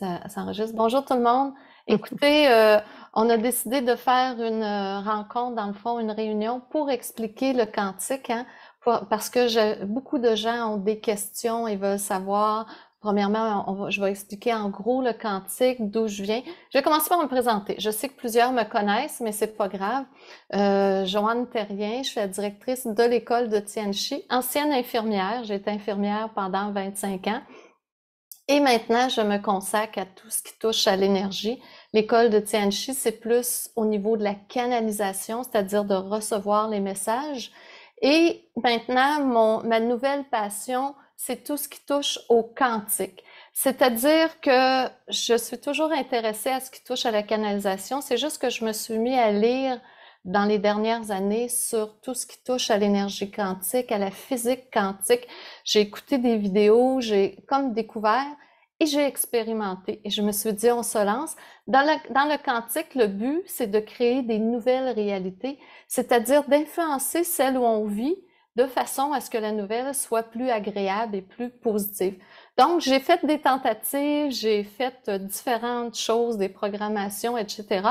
Ça, Bonjour tout le monde. Écoutez, euh, on a décidé de faire une euh, rencontre, dans le fond, une réunion pour expliquer le quantique. hein, parce que beaucoup de gens ont des questions et veulent savoir. Premièrement, je vais expliquer en gros le quantique, d'où je viens. Je vais commencer par me présenter. Je sais que plusieurs me connaissent, mais c'est pas grave. Euh, Joanne Terrien, je suis la directrice de l'école de Tianchi, ancienne infirmière. J'ai été infirmière pendant 25 ans. Et maintenant, je me consacre à tout ce qui touche à l'énergie. L'école de Tianchi, c'est plus au niveau de la canalisation, c'est-à-dire de recevoir les messages. Et maintenant, mon, ma nouvelle passion, c'est tout ce qui touche au quantique. C'est-à-dire que je suis toujours intéressée à ce qui touche à la canalisation. C'est juste que je me suis mis à lire dans les dernières années sur tout ce qui touche à l'énergie quantique, à la physique quantique. J'ai écouté des vidéos, j'ai comme découvert et j'ai expérimenté. Et je me suis dit, on se lance. Dans, dans le quantique, le but, c'est de créer des nouvelles réalités, c'est-à-dire d'influencer celle où on vit de façon à ce que la nouvelle soit plus agréable et plus positive. Donc, j'ai fait des tentatives, j'ai fait euh, différentes choses, des programmations, etc.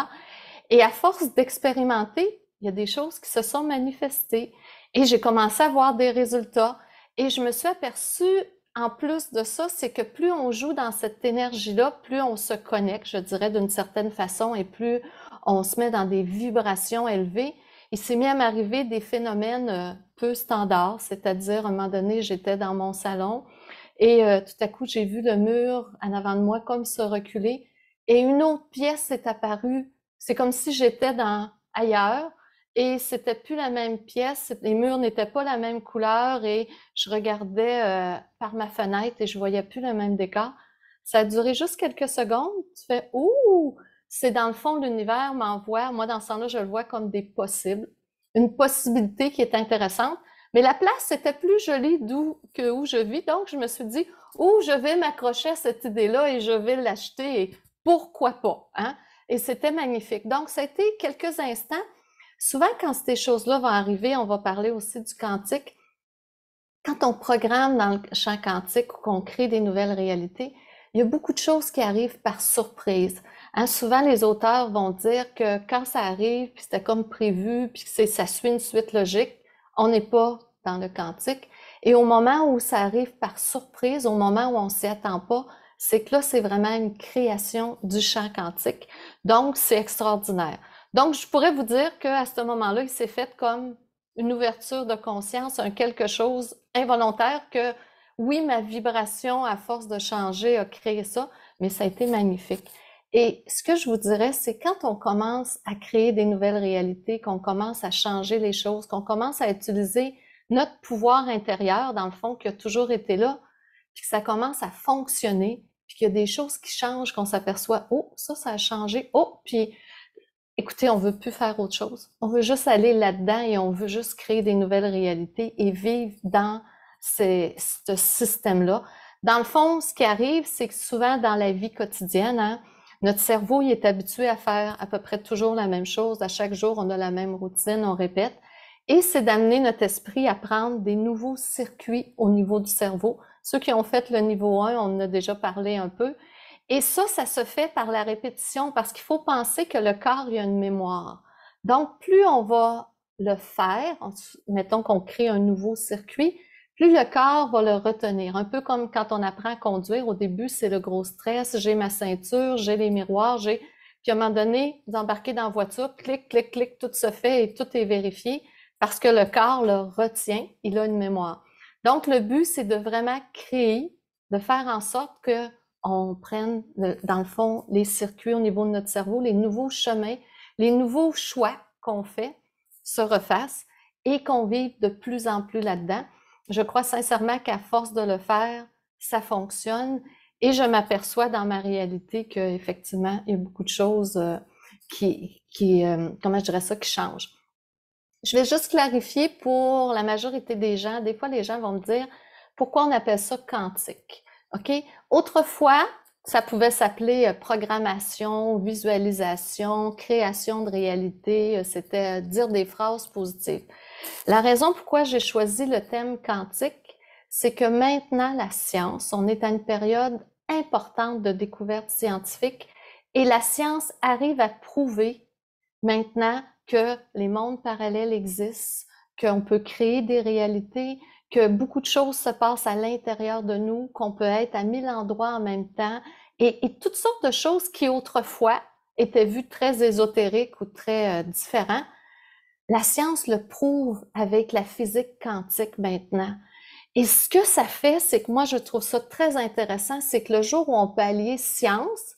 Et à force d'expérimenter, il y a des choses qui se sont manifestées et j'ai commencé à voir des résultats. Et je me suis aperçue, en plus de ça, c'est que plus on joue dans cette énergie-là, plus on se connecte, je dirais, d'une certaine façon et plus on se met dans des vibrations élevées. Il s'est mis à des phénomènes euh, peu standards, c'est-à-dire, à un moment donné, j'étais dans mon salon et euh, tout à coup, j'ai vu le mur en avant de moi comme se reculer et une autre pièce est apparue c'est comme si j'étais dans ailleurs et c'était plus la même pièce, les murs n'étaient pas la même couleur et je regardais euh, par ma fenêtre et je voyais plus le même décor. Ça a duré juste quelques secondes. Tu fais ouh, c'est dans le fond l'univers m'envoie. Moi dans ce sens-là, je le vois comme des possibles, une possibilité qui est intéressante. Mais la place c'était plus jolie d'où que où je vis, donc je me suis dit ouh! je vais m'accrocher à cette idée-là et je vais l'acheter. Pourquoi pas hein? Et c'était magnifique. Donc, ça quelques instants. Souvent, quand ces choses-là vont arriver, on va parler aussi du quantique. Quand on programme dans le champ quantique ou qu'on crée des nouvelles réalités, il y a beaucoup de choses qui arrivent par surprise. Hein, souvent, les auteurs vont dire que quand ça arrive, puis c'était comme prévu, puis que ça suit une suite logique, on n'est pas dans le quantique. Et au moment où ça arrive par surprise, au moment où on s'y attend pas, c'est que là, c'est vraiment une création du champ quantique. Donc, c'est extraordinaire. Donc, je pourrais vous dire qu'à ce moment-là, il s'est fait comme une ouverture de conscience, un quelque chose involontaire que, oui, ma vibration, à force de changer, a créé ça, mais ça a été magnifique. Et ce que je vous dirais, c'est quand on commence à créer des nouvelles réalités, qu'on commence à changer les choses, qu'on commence à utiliser notre pouvoir intérieur, dans le fond, qui a toujours été là, puis que ça commence à fonctionner, puis qu'il y a des choses qui changent, qu'on s'aperçoit, oh, ça, ça a changé, oh, puis écoutez, on veut plus faire autre chose. On veut juste aller là-dedans et on veut juste créer des nouvelles réalités et vivre dans ce système-là. Dans le fond, ce qui arrive, c'est que souvent dans la vie quotidienne, hein, notre cerveau il est habitué à faire à peu près toujours la même chose. À chaque jour, on a la même routine, on répète. Et c'est d'amener notre esprit à prendre des nouveaux circuits au niveau du cerveau ceux qui ont fait le niveau 1, on en a déjà parlé un peu. Et ça, ça se fait par la répétition parce qu'il faut penser que le corps, il a une mémoire. Donc, plus on va le faire, mettons qu'on crée un nouveau circuit, plus le corps va le retenir. Un peu comme quand on apprend à conduire, au début, c'est le gros stress, j'ai ma ceinture, j'ai les miroirs, j'ai... Puis à un moment donné, vous dans la voiture, clic, clic, clic, tout se fait et tout est vérifié parce que le corps le retient, il a une mémoire. Donc, le but, c'est de vraiment créer, de faire en sorte que on prenne, dans le fond, les circuits au niveau de notre cerveau, les nouveaux chemins, les nouveaux choix qu'on fait se refassent et qu'on vive de plus en plus là-dedans. Je crois sincèrement qu'à force de le faire, ça fonctionne et je m'aperçois dans ma réalité qu'effectivement, il y a beaucoup de choses euh, qui, qui euh, comment je dirais ça, qui changent. Je vais juste clarifier pour la majorité des gens. Des fois, les gens vont me dire pourquoi on appelle ça quantique. OK? Autrefois, ça pouvait s'appeler euh, programmation, visualisation, création de réalité. Euh, c'était euh, dire des phrases positives. La raison pourquoi j'ai choisi le thème quantique, c'est que maintenant, la science, on est à une période importante de découverte scientifique et la science arrive à prouver maintenant que les mondes parallèles existent, qu'on peut créer des réalités, que beaucoup de choses se passent à l'intérieur de nous, qu'on peut être à mille endroits en même temps, et, toutes sortes de choses qui autrefois étaient vues très ésotériques ou très euh, différentes. La science le prouve avec la physique quantique maintenant. Et ce que ça fait, c'est que moi, je trouve ça très intéressant, c'est que le jour où on peut allier science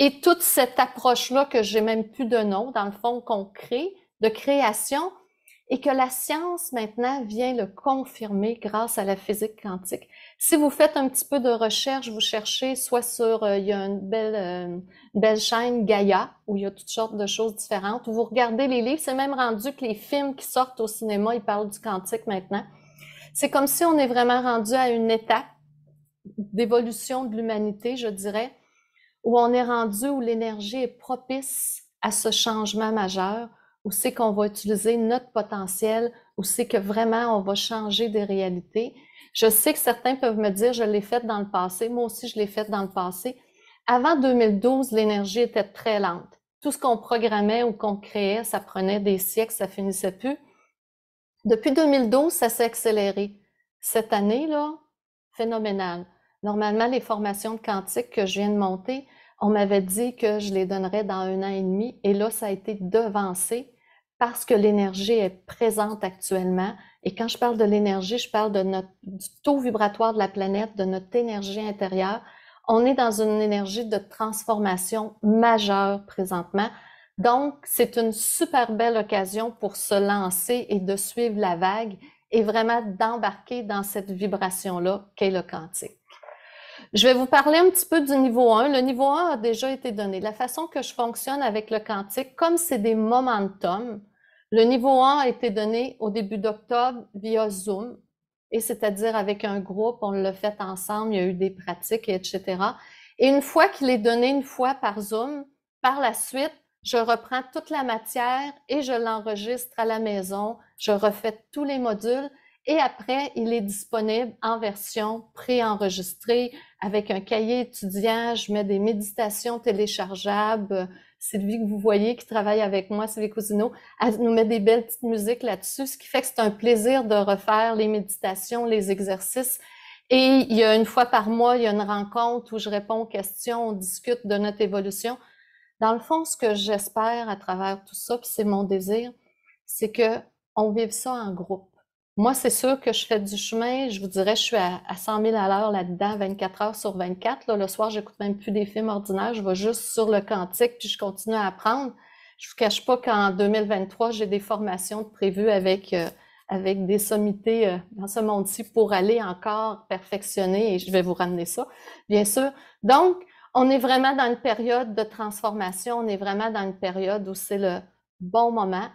et toute cette approche-là, que j'ai même plus de nom, dans le fond, qu'on crée, de création, et que la science maintenant vient le confirmer grâce à la physique quantique. Si vous faites un petit peu de recherche, vous cherchez soit sur, euh, il y a une belle, euh, belle chaîne Gaia, où il y a toutes sortes de choses différentes, ou vous regardez les livres, c'est même rendu que les films qui sortent au cinéma, ils parlent du quantique maintenant. C'est comme si on est vraiment rendu à une étape d'évolution de l'humanité, je dirais, où on est rendu, où l'énergie est propice à ce changement majeur, où c'est qu'on va utiliser notre potentiel, où c'est que vraiment on va changer des réalités. Je sais que certains peuvent me dire, je l'ai fait dans le passé, moi aussi je l'ai fait dans le passé. Avant 2012, l'énergie était très lente. Tout ce qu'on programmait ou qu'on créait, ça prenait des siècles, ça finissait plus. Depuis 2012, ça s'est accéléré. Cette année-là, phénoménal. Normalement, les formations de quantique que je viens de monter, on m'avait dit que je les donnerais dans un an et demi, et là, ça a été devancé parce que l'énergie est présente actuellement. Et quand je parle de l'énergie, je parle de notre, du taux vibratoire de la planète, de notre énergie intérieure. On est dans une énergie de transformation majeure présentement. Donc, c'est une super belle occasion pour se lancer et de suivre la vague et vraiment d'embarquer dans cette vibration-là qu'est le quantique. Je vais vous parler un petit peu du niveau 1. Le niveau 1 a déjà été donné. La façon que je fonctionne avec le quantique, comme c'est des momentum, le niveau 1 a été donné au début d'octobre via Zoom, et c'est-à-dire avec un groupe, on l'a fait ensemble, il y a eu des pratiques, etc. Et une fois qu'il est donné une fois par Zoom, par la suite, je reprends toute la matière et je l'enregistre à la maison, je refais tous les modules et après, il est disponible en version préenregistrée avec un cahier étudiant. Je mets des méditations téléchargeables. Sylvie que vous voyez qui travaille avec moi, Sylvie Cousineau, elle nous met des belles petites musiques là-dessus, ce qui fait que c'est un plaisir de refaire les méditations, les exercices. Et il y a une fois par mois, il y a une rencontre où je réponds aux questions, on discute de notre évolution. Dans le fond, ce que j'espère à travers tout ça, puis c'est mon désir, c'est que on vive ça en groupe. Moi, c'est sûr que je fais du chemin. Je vous dirais, je suis à, 100 000 à l'heure là-dedans, 24 heures sur 24. le soir, j'écoute même plus des films ordinaires. Je vais juste sur le cantique, puis je continue à apprendre. Je vous cache pas qu'en 2023, j'ai des formations prévues avec, euh, avec des sommités euh, dans ce monde-ci pour aller encore perfectionner, et je vais vous ramener ça, bien sûr. Donc, on est vraiment dans une période de transformation. On est vraiment dans une période où c'est le bon moment.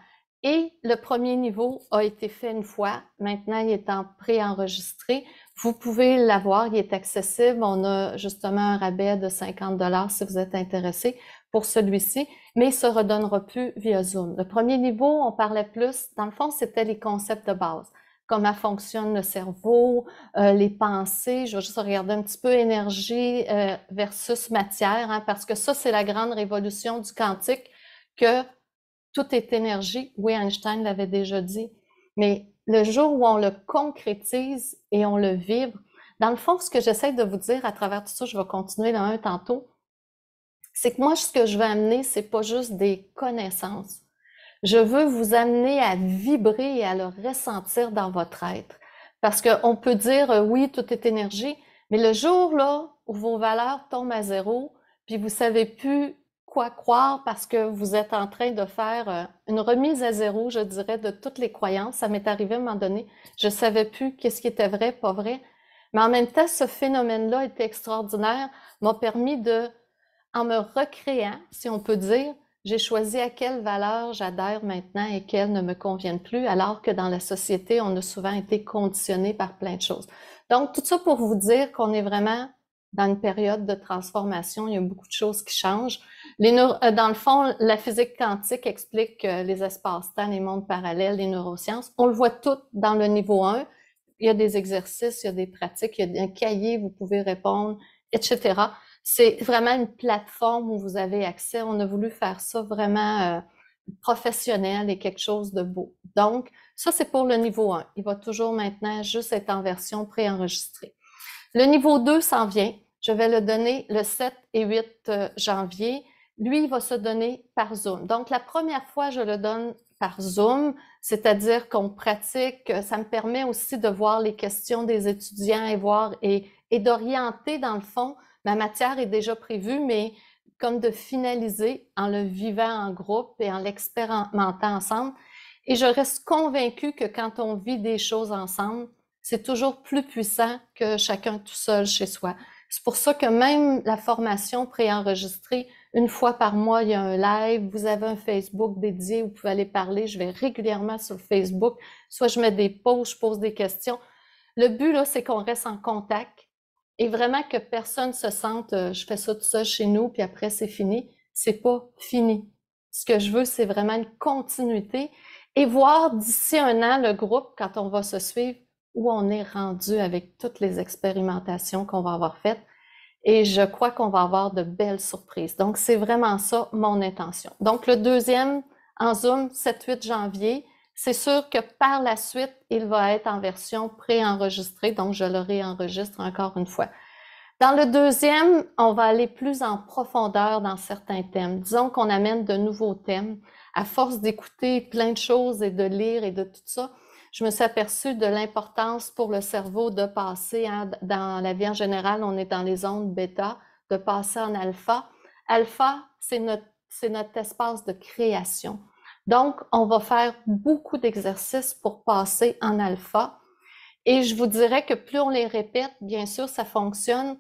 Et le premier niveau a été fait une fois. Maintenant, il est en pré-enregistré. Vous pouvez l'avoir, il est accessible. On a justement un rabais de 50 dollars si vous êtes intéressé pour celui-ci, mais il se redonnera plus via Zoom. Le premier niveau, on parlait plus, dans le fond, c'était les concepts de base. Comment fonctionne le cerveau, euh, les pensées. Je vais juste regarder un petit peu énergie euh, versus matière, hein, parce que ça, c'est la grande révolution du quantique que tout est énergie. Oui, Einstein l'avait déjà dit, mais le jour où on le concrétise et on le vibre, dans le fond, ce que j'essaie de vous dire à travers tout ça, je vais continuer dans un tantôt, c'est que moi, ce que je veux amener, c'est pas juste des connaissances. Je veux vous amener à vibrer et à le ressentir dans votre être. Parce qu'on peut dire, euh, oui, tout est énergie, mais le jour là où vos valeurs tombent à zéro, puis vous savez plus croire parce que vous êtes en train de faire euh, une remise à zéro, je dirais, de toutes les croyances. Ça m'est arrivé à un moment donné. Je savais plus qu'est-ce qui était vrai, pas vrai. Mais en même temps, ce phénomène-là était extraordinaire, m'a permis de, en me recréant, si on peut dire, j'ai choisi à quelles valeurs j'adhère maintenant et quelles ne me conviennent plus, alors que dans la société, on a souvent été conditionné par plein de choses. Donc, tout ça pour vous dire qu'on est vraiment dans une période de transformation, il y a beaucoup de choses qui changent. Les euh, dans le fond, la physique quantique explique les espaces-temps, les mondes parallèles, les neurosciences. On le voit tout dans le niveau 1. Il y a des exercices, il y a des pratiques, il y a un cahier, vous pouvez répondre, etc. C'est vraiment une plateforme où vous avez accès. On a voulu faire ça vraiment euh, professionnel et quelque chose de beau. Donc, ça, c'est pour le niveau 1. Il va toujours maintenant juste être en version préenregistrée. Le niveau 2 s'en vient. Je vais le donner le 7 et 8 euh, janvier. Lui, il va se donner par Zoom. Donc, la première fois, je le donne par Zoom, c'est-à-dire qu'on pratique. Euh, ça me permet aussi de voir les questions des étudiants et voir et, d'orienter dans le fond. Ma matière est déjà prévue, mais comme de finaliser en le vivant en groupe et en l'expérimentant ensemble. Et je reste convaincue que quand on vit des choses ensemble, c'est toujours plus puissant que chacun tout seul chez soi. C'est pour ça que même la formation préenregistrée, une fois par mois, il y a un live, vous avez un Facebook dédié, vous pouvez aller parler. Je vais régulièrement sur Facebook. Soit je mets des pauses, je pose des questions. Le but, là, c'est qu'on reste en contact et vraiment que personne se sente, euh, je fais ça tout ça chez nous, puis après, c'est fini. C'est pas fini. Ce que je veux, c'est vraiment une continuité et voir d'ici un an le groupe, quand on va se suivre, où on est rendu avec toutes les expérimentations qu'on va avoir faites. Et je crois qu'on va avoir de belles surprises. Donc, c'est vraiment ça mon intention. Donc, le deuxième en Zoom, 7-8 janvier, c'est sûr que par la suite, il va être en version préenregistrée, donc je le réenregistre encore une fois. Dans le deuxième, on va aller plus en profondeur dans certains thèmes. Disons qu'on amène de nouveaux thèmes. À force d'écouter plein de choses et de lire et de tout ça, je me suis aperçue de l'importance pour le cerveau de passer, hein, dans la vie en général, on est dans les ondes bêta, de passer en alpha. Alpha, c'est notre, c'est notre espace de création. Donc, on va faire beaucoup d'exercices pour passer en alpha. Et je vous dirais que plus on les répète, bien sûr, ça fonctionne.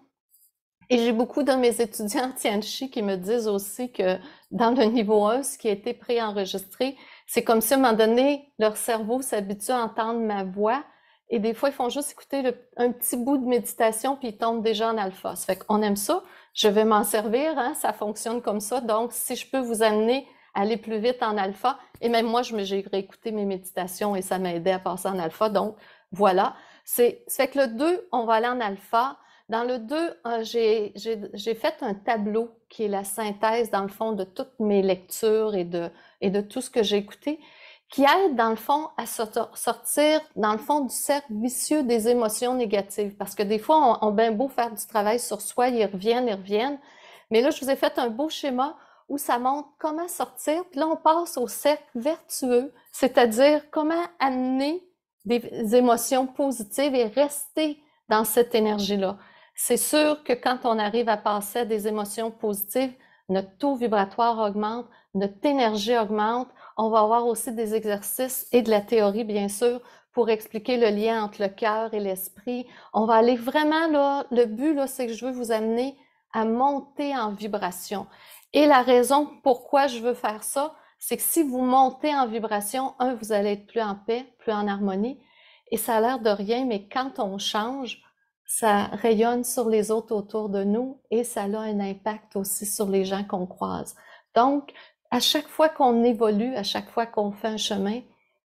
Et j'ai beaucoup de mes étudiants Tianchi qui me disent aussi que dans le niveau 1, ce qui a été préenregistré, c'est comme si à un moment donné, leur cerveau s'habitue à entendre ma voix. Et des fois, ils font juste écouter un petit bout de méditation, puis ils tombent déjà en alpha. Ça fait qu'on aime ça, je vais m'en servir, hein, ça fonctionne comme ça. Donc, si je peux vous amener à aller plus vite en alpha, et même moi, je me j'ai réécouté mes méditations et ça m'a aidé à passer en alpha. Donc, voilà. C'est, fait que le 2, on va aller en alpha. Dans le 2, euh, j'ai fait un tableau qui est la synthèse, dans le fond, de toutes mes lectures et de, tout ce que j'ai écouté, qui aide, dans le fond, à sortir, dans le fond, du cercle vicieux des émotions négatives. Parce que des fois, on, on bien beau faire du travail sur soi, ils reviennent, ils reviennent. Mais là, je vous ai fait un beau schéma où ça montre comment sortir. Puis là, on passe au cercle vertueux, c'est-à-dire comment amener des émotions positives et rester dans cette énergie-là. C'est sûr que quand on arrive à passer à des émotions positives, notre taux vibratoire augmente, notre énergie augmente. On va avoir aussi des exercices et de la théorie, bien sûr, pour expliquer le lien entre le cœur et l'esprit. On va aller vraiment là, le but, là, c'est que je veux vous amener à monter en vibration. Et la raison pourquoi je veux faire ça, c'est que si vous montez en vibration, un, vous allez être plus en paix, plus en harmonie. Et ça a l'air de rien, mais quand on change, ça rayonne sur les autres autour de nous et ça a un impact aussi sur les gens qu'on croise. Donc, à chaque fois qu'on évolue, à chaque fois qu'on fait un chemin,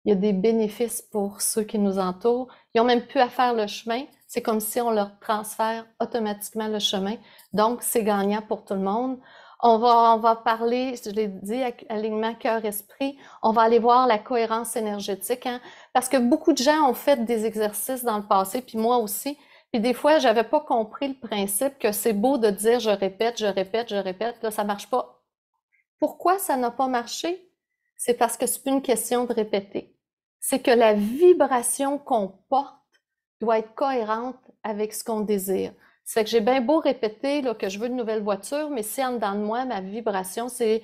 il y a des bénéfices pour ceux qui nous entourent. Ils ont même plus à faire le chemin. C'est comme si on leur transfère automatiquement le chemin. Donc, c'est gagnant pour tout le monde. On va, on va parler, je l'ai dit, alignement cœur-esprit. On va aller voir la cohérence énergétique, hein, parce que beaucoup de gens ont fait des exercices dans le passé, puis moi aussi, puis des fois, j'avais pas compris le principe que c'est beau de dire je répète, je répète, je répète, là, ça marche pas. Pourquoi ça n'a pas marché? C'est parce que c'est une question de répéter. C'est que la vibration qu'on porte doit être cohérente avec ce qu'on désire. C'est que j'ai bien beau répéter que je veux une nouvelle voiture, mais si en dedans de moi, ma vibration, c'est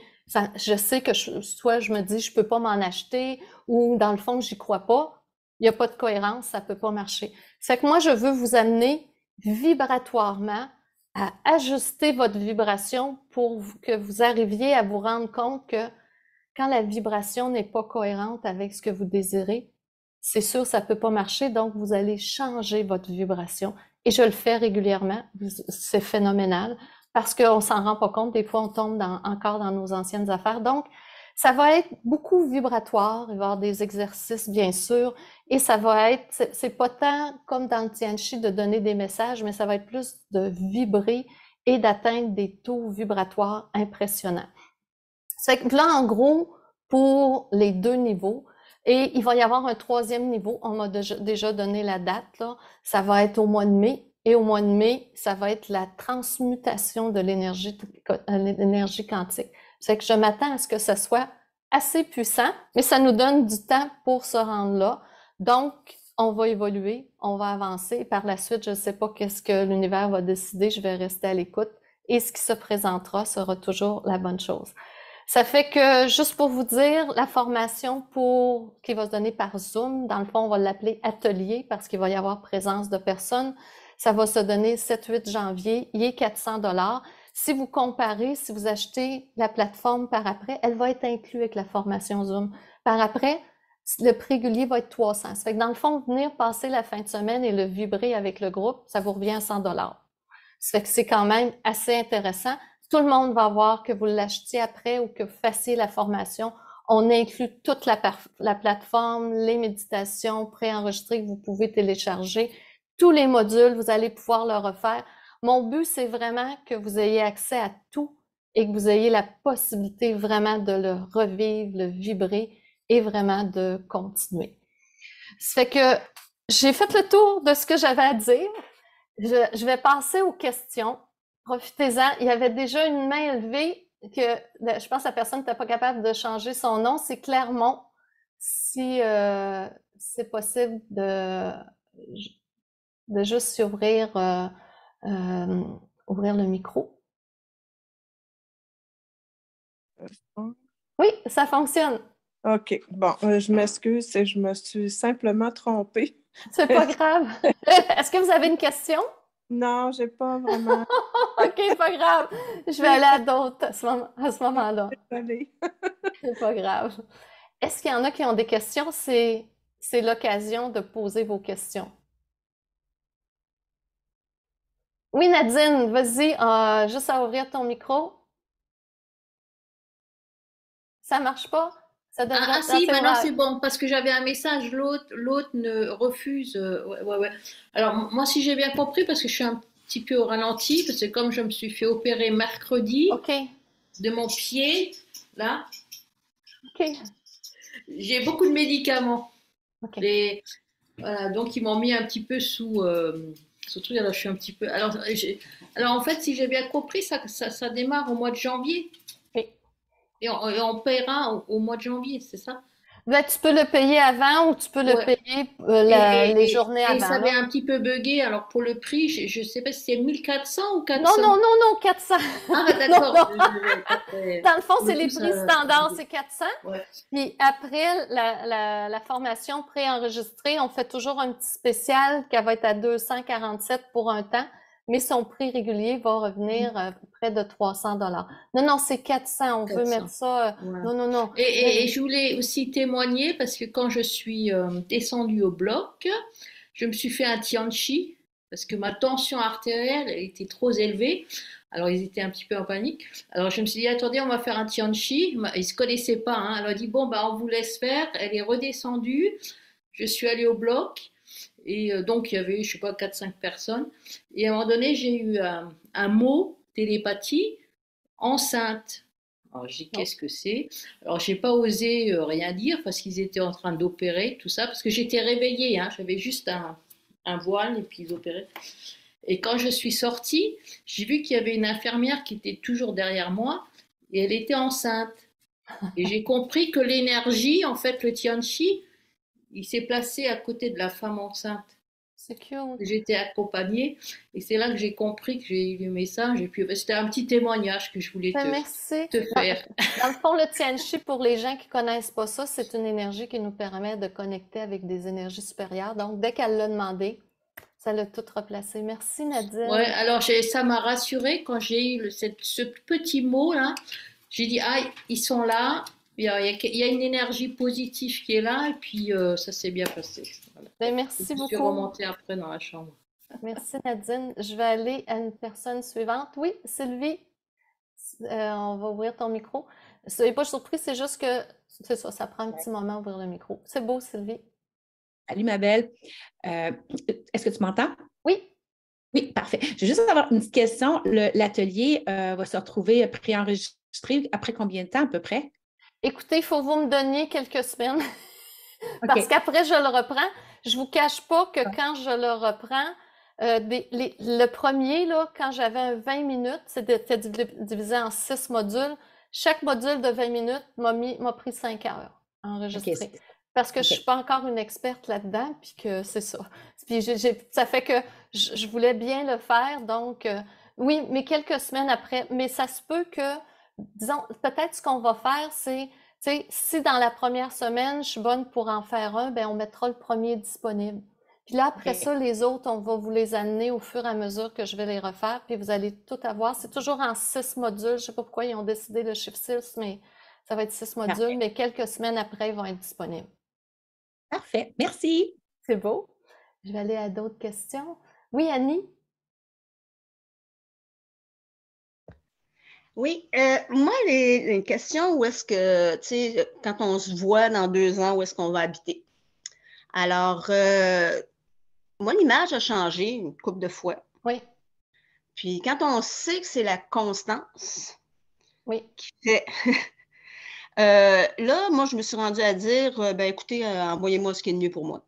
je sais que soit je me dis je peux pas m'en acheter ou dans le fond j'y crois pas, il n'y a pas de cohérence, ça ne peut pas marcher. C'est que moi, je veux vous amener vibratoirement à ajuster votre vibration pour que vous arriviez à vous rendre compte que quand la vibration n'est pas cohérente avec ce que vous désirez, c'est sûr, ça ne peut pas marcher, donc vous allez changer votre vibration. Et je le fais régulièrement, c'est phénoménal, parce qu'on ne s'en rend pas compte, des fois on tombe encore dans nos anciennes affaires. Donc, ça va être beaucoup vibratoire, il va y avoir des exercices bien sûr, et ça va être, c'est pas tant comme dans le Tianchi de donner des messages, mais ça va être plus de vibrer et d'atteindre des taux vibratoires impressionnants. C'est là, en gros, pour les deux niveaux, et il va y avoir un troisième niveau, on m'a déjà donné la date, là. ça va être au mois de mai, et au mois de mai, ça va être la transmutation de l'énergie euh, quantique. C'est que je m'attends à ce que ça soit assez puissant, mais ça nous donne du temps pour se rendre là. Donc, on va évoluer, on va avancer. Par la suite, je ne sais pas qu'est-ce que l'univers va décider, je vais rester à l'écoute et ce qui se présentera sera toujours la bonne chose. Ça fait que, juste pour vous dire, la formation qui va se donner par Zoom, dans le fond, on va l'appeler atelier parce qu'il va y avoir présence de personnes. Ça va se donner 7-8 janvier, il est 400 dollars. Si vous comparez, si vous achetez la plateforme par après, elle va être inclue avec la formation Zoom. Par après, le prix régulier va être 300. Ça fait que dans le fond, venir passer la fin de semaine et le vibrer avec le groupe, ça vous revient à 100 dollars. Ça fait que c'est quand même assez intéressant. Tout le monde va voir que vous l'achetez après ou que vous fassiez la formation. On inclut toute la, la plateforme, les méditations préenregistrées que vous pouvez télécharger, tous les modules, vous allez pouvoir le refaire. Mon but, c'est vraiment que vous ayez accès à tout et que vous ayez la possibilité vraiment de le revivre, le vibrer et vraiment de continuer. Ça fait que j'ai fait le tour de ce que j'avais à dire. Je, vais passer aux questions. Profitez-en. Il y avait déjà une main levée que ben, je pense que la personne n'était pas capable de changer son nom. C'est Clermont. Si euh, c'est possible de, juste s'ouvrir. Euh, euh, ouvrir le micro. Oui, ça fonctionne. OK. Bon, euh, je m'excuse et je me suis simplement trompée. C'est pas grave. Est-ce que vous avez une question? Non, j'ai pas vraiment. OK, pas grave. Je vais aller à d'autres à ce moment-là. C'est pas grave. Est-ce qu'il y en a qui ont des questions? C'est l'occasion de poser vos questions. Oui, Nadine, vas-y, euh, juste à ouvrir ton micro. Ça marche pas? Ça ah, ah si, maintenant c'est bon, parce que j'avais un message, l'autre, ne refuse. Euh, Alors, moi, si j'ai bien compris, parce que je suis un petit peu au ralenti, parce que comme je me suis fait opérer mercredi de mon pied, là, j'ai beaucoup de médicaments. Okay. donc, ils m'ont mis un petit peu sous. Euh, Surtout, là je suis un petit peu. Alors, alors en fait, si j'ai bien compris, ça, ça, démarre au mois de janvier. Et on, paiera au, mois de janvier, c'est ça ben, tu peux le payer avant ou tu peux le payer euh, les journées avant. ça avait un petit peu bugué Alors, pour le prix, je ne sais pas si c'est 1400 ou 400. Non, non, non, non, 400. Ah, ben, d'accord. Dans le fond, c'est les prix standards, c'est 400. Puis après, la, la, la formation préenregistrée, on fait toujours un petit spécial qui va être à 247 pour un temps mais son prix régulier va revenir mmh. euh, près de 300 dollars. Non, non, c'est 400. On veut mettre ça. Euh, non, non, non. Et, je voulais aussi témoigner parce que quand je suis euh, descendue au bloc, je me suis fait un tianchi parce que ma tension artérielle était trop élevée. Alors, ils étaient un petit peu en panique. Alors, je me suis dit, attendez, on va faire un tianchi. Ils ne se connaissaient pas. Hein. Elle a dit, bon, bah, on vous laisse faire. Elle est redescendue. Je suis allée au bloc. Et euh, donc, il y avait, je sais pas, 4-5 personnes. Et à un moment donné, j'ai eu euh, un, mot, télépathie, enceinte. Alors, j'ai dit, qu'est-ce que c'est Alors, j'ai pas osé euh, rien dire parce qu'ils étaient en train d'opérer, tout ça, parce que j'étais réveillée. Hein, J'avais juste un, un, voile et puis ils opéraient. Et quand je suis sortie, j'ai vu qu'il y avait une infirmière qui était toujours derrière moi et elle était enceinte. Et j'ai compris que l'énergie, en fait, le tianchi, il s'est placé à côté de la femme enceinte. C'est J'étais accompagnée et c'est là que j'ai compris que j'ai eu le message. Ben, c'était un petit témoignage que je voulais ben, te, merci. Ben, faire. Dans, le fond, le Tianchi, pour les gens qui ne connaissent pas ça, c'est une énergie qui nous permet de connecter avec des énergies supérieures. Donc, dès qu'elle l'a demandé, ça l'a tout replacé. Merci, Nadine. Oui, alors ça m'a rassurée quand j'ai eu ce petit mot-là. J'ai dit, ah, ils sont là, il y, a, une énergie positive qui est là et puis euh, ça s'est bien passé. Ben, merci beaucoup. Je suis remonter après dans la chambre. Merci Nadine. Je vais aller à une personne suivante. Oui, Sylvie, euh, on va ouvrir ton micro. n'est pas surpris, c'est juste que ça, prend un petit moment à ouvrir le micro. C'est beau, Sylvie. Salut ma belle. Euh, est-ce que tu m'entends? Oui. Oui, parfait. Je vais juste avoir une petite question. L'atelier va se retrouver préenregistré après combien de temps à peu près? Écoutez, il faut vous me donner quelques semaines. Parce qu'après, je le reprends. Je ne vous cache pas que ah. quand je le reprends, euh, le premier, quand j'avais 20 minutes, c'était divisé en six modules. Chaque module de 20 minutes m'a pris 5 heures à enregistrer. Parce que je ne suis pas encore une experte là-dedans, puis que c'est ça. ça fait que je, voulais bien le faire. Donc, euh, oui, mais quelques semaines après. Mais ça se peut que disons, peut-être ce qu'on va faire, c'est, si dans la première semaine, je suis bonne pour en faire un, ben on mettra le premier disponible. Puis là, après ça, les autres, on va vous les amener au fur et à mesure que je vais les refaire, puis vous allez tout avoir. C'est toujours en six modules. Je ne sais pas pourquoi ils ont décidé le chiffre 6, mais ça va être six modules, mais quelques semaines après, ils vont être disponibles. Parfait. Merci. C'est beau. Je vais aller à d'autres questions. Oui, Annie? Oui, euh, moi, les, une question où est-ce que, tu sais, quand on se voit dans deux ans, où est-ce qu'on va habiter? Alors, euh, moi, l'image a changé une couple de fois. Oui. Puis quand on sait que c'est la constance oui. qui euh, là, moi, je me suis rendue à dire, euh, ben écoutez, envoyez-moi ce qui est mieux pour moi.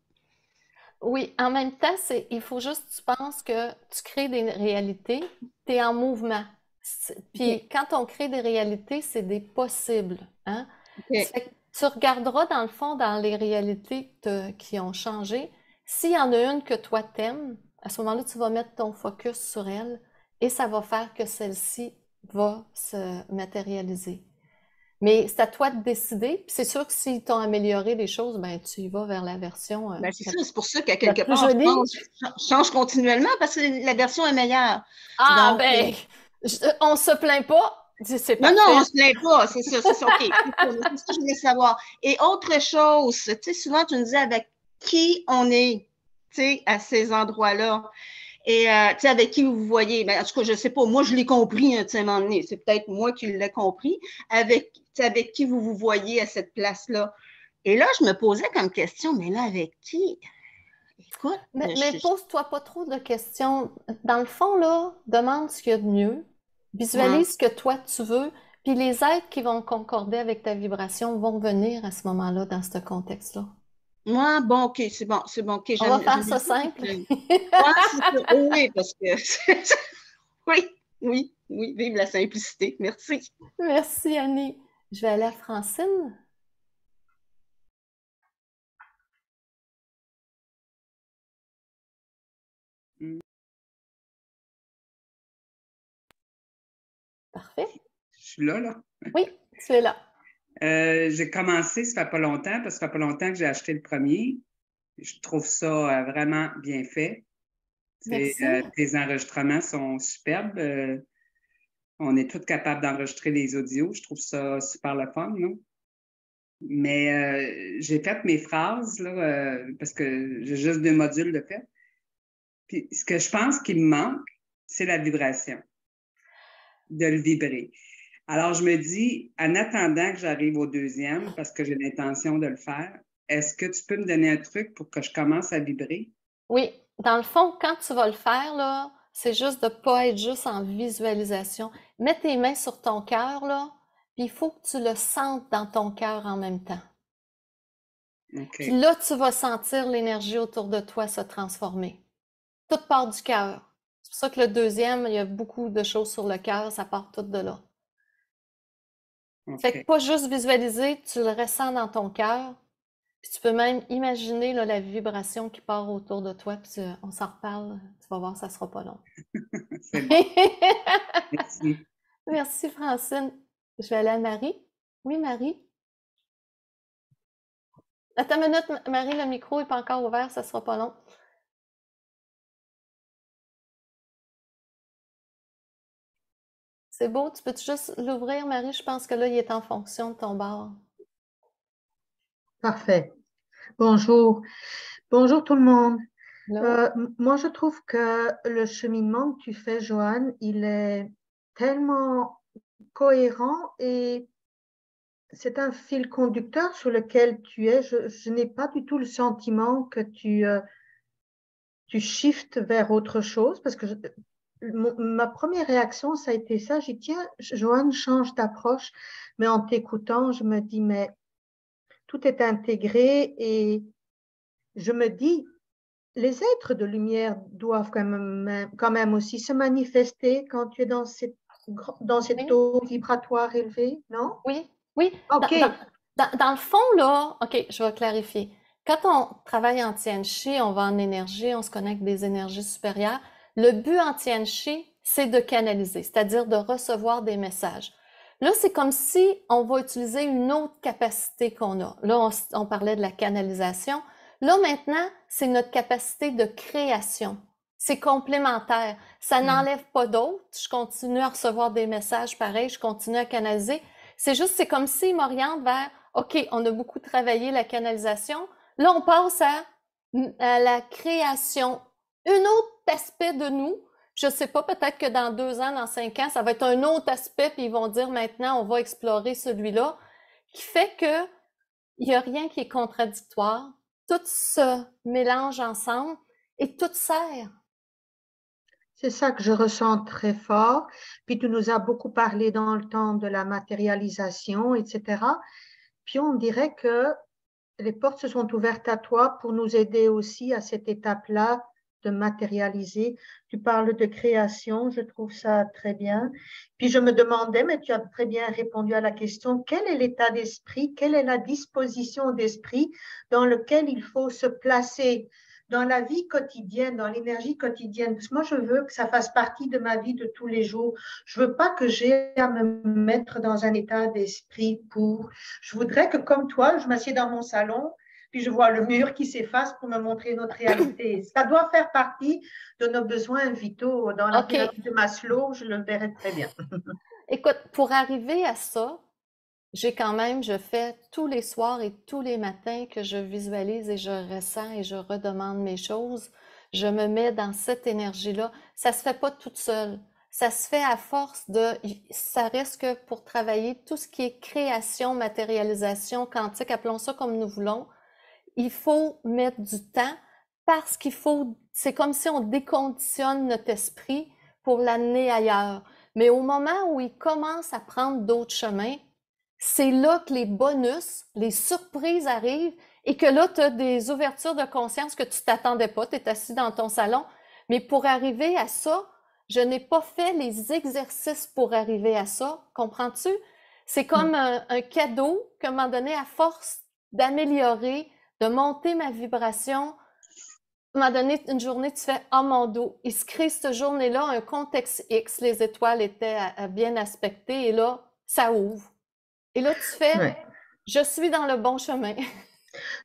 Oui, en même temps, il faut juste que tu penses que tu crées des réalités, tu es en mouvement. Puis quand on crée des réalités, c'est des possibles. Hein? Tu regarderas dans le fond dans les réalités qui ont changé. S'il y en a une que toi t'aimes, à ce moment-là, tu vas mettre ton focus sur elle et ça va faire que celle-ci va se matérialiser. Mais c'est à toi de décider. c'est sûr que s'ils t'ont amélioré les choses, ben, tu y vas vers la version. Euh, ben, c'est ça, c'est pour ça qu'à quelque part, je change continuellement parce que la version est meilleure. Ah, ben, euh, euh, on se plaint pas. Non, non, on se plaint pas, c'est ça, c'est ça, c'est ça que je voulais savoir. Et autre chose, tu sais, souvent tu nous dis avec qui on est, tu sais, à ces endroits-là. Et euh, tu sais, avec qui vous vous voyez, ben, en tout cas, je ne sais pas, moi je l'ai compris hein, un moment donné, c'est peut-être moi qui l'ai compris, avec, avec qui vous vous voyez à cette place-là. Et là, je me posais comme question, mais là, avec qui? Écoute. Mais, pose-toi pas trop de questions. Dans le fond, là, demande ce qu'il y a de mieux, Visualise ce que toi tu veux, puis les êtres qui vont concorder avec ta vibration vont venir à ce moment-là, dans ce contexte-là. Moi, bon, OK, c'est bon, c'est bon. On va faire ça simple. oui, parce que. oui, oui, oui, vive la simplicité. Merci. Merci, Annie. Je vais aller à Francine. Parfait. Je suis là, là. Oui, tu es là. Euh, j'ai commencé, ça fait pas longtemps, parce que ça fait pas longtemps que j'ai acheté le premier. Je trouve ça euh, vraiment bien fait. Euh, tes enregistrements sont superbes. on est tous capables d'enregistrer les audios. Je trouve ça super le fun, non? Mais j'ai fait mes phrases, là, parce que j'ai juste deux modules de fait. ce que je pense qu'il me manque, c'est la vibration de le vibrer. Alors, je me dis, en attendant que j'arrive au deuxième, parce que j'ai l'intention de le faire, est-ce que tu peux me donner un truc pour que je commence à vibrer? Oui. Dans le fond, quand tu vas le faire, là, c'est juste de ne pas être juste en visualisation. Mets tes mains sur ton cœur, là, puis il faut que tu le sentes dans ton cœur en même temps. Puis là, tu vas sentir l'énergie autour de toi se transformer. Toute part du cœur. C'est pour ça que le deuxième, il y a beaucoup de choses sur le cœur, ça part tout de là. Fait que pas juste visualiser, tu le ressens dans ton cœur. Puis tu peux même imaginer la vibration qui part autour de toi, puis on s'en reparle. Tu vas voir, ça sera pas long. Merci. Merci, Francine. Je vais aller à Marie. Oui, Marie. Attends une minute, Marie, le micro n'est pas encore ouvert, ça sera pas long. C'est beau, tu peux juste l'ouvrir, Marie? Je pense que là, il est en fonction de ton bord. Parfait. Bonjour. Bonjour tout le monde. Euh, moi, je trouve que le cheminement que tu fais, Joanne, il est tellement cohérent et c'est un fil conducteur sur lequel tu es. Je, n'ai pas du tout le sentiment que tu, euh, tu shiftes vers autre chose parce que ma première réaction, ça a été ça. J'ai dit, tiens, Joanne, change d'approche. Mais en t'écoutant, je me dis, mais tout est intégré et je me dis, les êtres de lumière doivent quand même, quand même aussi se manifester quand tu es dans cette dans cette taux vibratoire élevé non? Oui, oui. OK. Dans, le fond, là, OK, je vais clarifier. Quand on travaille en T.N.C. on va en énergie, on se connecte des énergies supérieures. Le but en Tien-Chi, c'est de canaliser, c'est-à-dire de recevoir des messages. Là, c'est comme si on va utiliser une autre capacité qu'on a. Là, on, parlait de la canalisation. Là, maintenant, c'est notre capacité de création. C'est complémentaire. Ça hmm. n'enlève pas d'autres. Je continue à recevoir des messages pareils. Je continue à canaliser. C'est juste, c'est comme s'il m'oriente vers, OK, on a beaucoup travaillé la canalisation. Là, on passe à, à la création un autre aspect de nous. Je sais pas, peut-être que dans deux ans, dans cinq ans, ça va être un autre aspect, puis ils vont dire maintenant, on va explorer celui-là, qui fait que il n'y a rien qui est contradictoire. Tout se mélange ensemble et tout sert. C'est ça que je ressens très fort. Puis tu nous as beaucoup parlé dans le temps de la matérialisation, etc. Puis on dirait que les portes se sont ouvertes à toi pour nous aider aussi à cette étape-là de matérialiser. Tu parles de création, je trouve ça très bien. Puis je me demandais, mais tu as très bien répondu à la question, quel est l'état d'esprit, quelle est la disposition d'esprit dans lequel il faut se placer dans la vie quotidienne, dans l'énergie quotidienne. Parce que moi, je veux que ça fasse partie de ma vie de tous les jours. Je veux pas que j'ai à me mettre dans un état d'esprit pour. Je voudrais que, comme toi, je m'assieds dans mon salon je vois le mur qui s'efface pour me montrer notre réalité. Ça doit faire partie de nos besoins vitaux. Dans la okay. de Maslow, je le verrai très bien. Écoute, pour arriver à ça, j'ai quand même, je fais tous les soirs et tous les matins que je visualise et je ressens et je redemande mes choses. Je me mets dans cette énergie-là. Ça se fait pas toute seule. Ça se fait à force de, ça reste que pour travailler tout ce qui est création, matérialisation, quantique, appelons ça comme nous voulons il faut mettre du temps parce qu'il faut, c'est comme si on déconditionne notre esprit pour l'amener ailleurs. Mais au moment où il commence à prendre d'autres chemins, c'est là que les bonus, les surprises arrivent et que là, tu as des ouvertures de conscience que tu t'attendais pas, tu es assis dans ton salon. Mais pour arriver à ça, je n'ai pas fait les exercices pour arriver à ça. Comprends-tu? C'est comme hmm. un, cadeau que m'a donné, à force d'améliorer, de monter ma vibration. m'a donné, une journée, tu fais Ah mon dos. Il se crée cette journée-là un contexte X. Les étoiles étaient bien aspectées et là, ça ouvre. Et là, tu fais Je suis dans le bon chemin.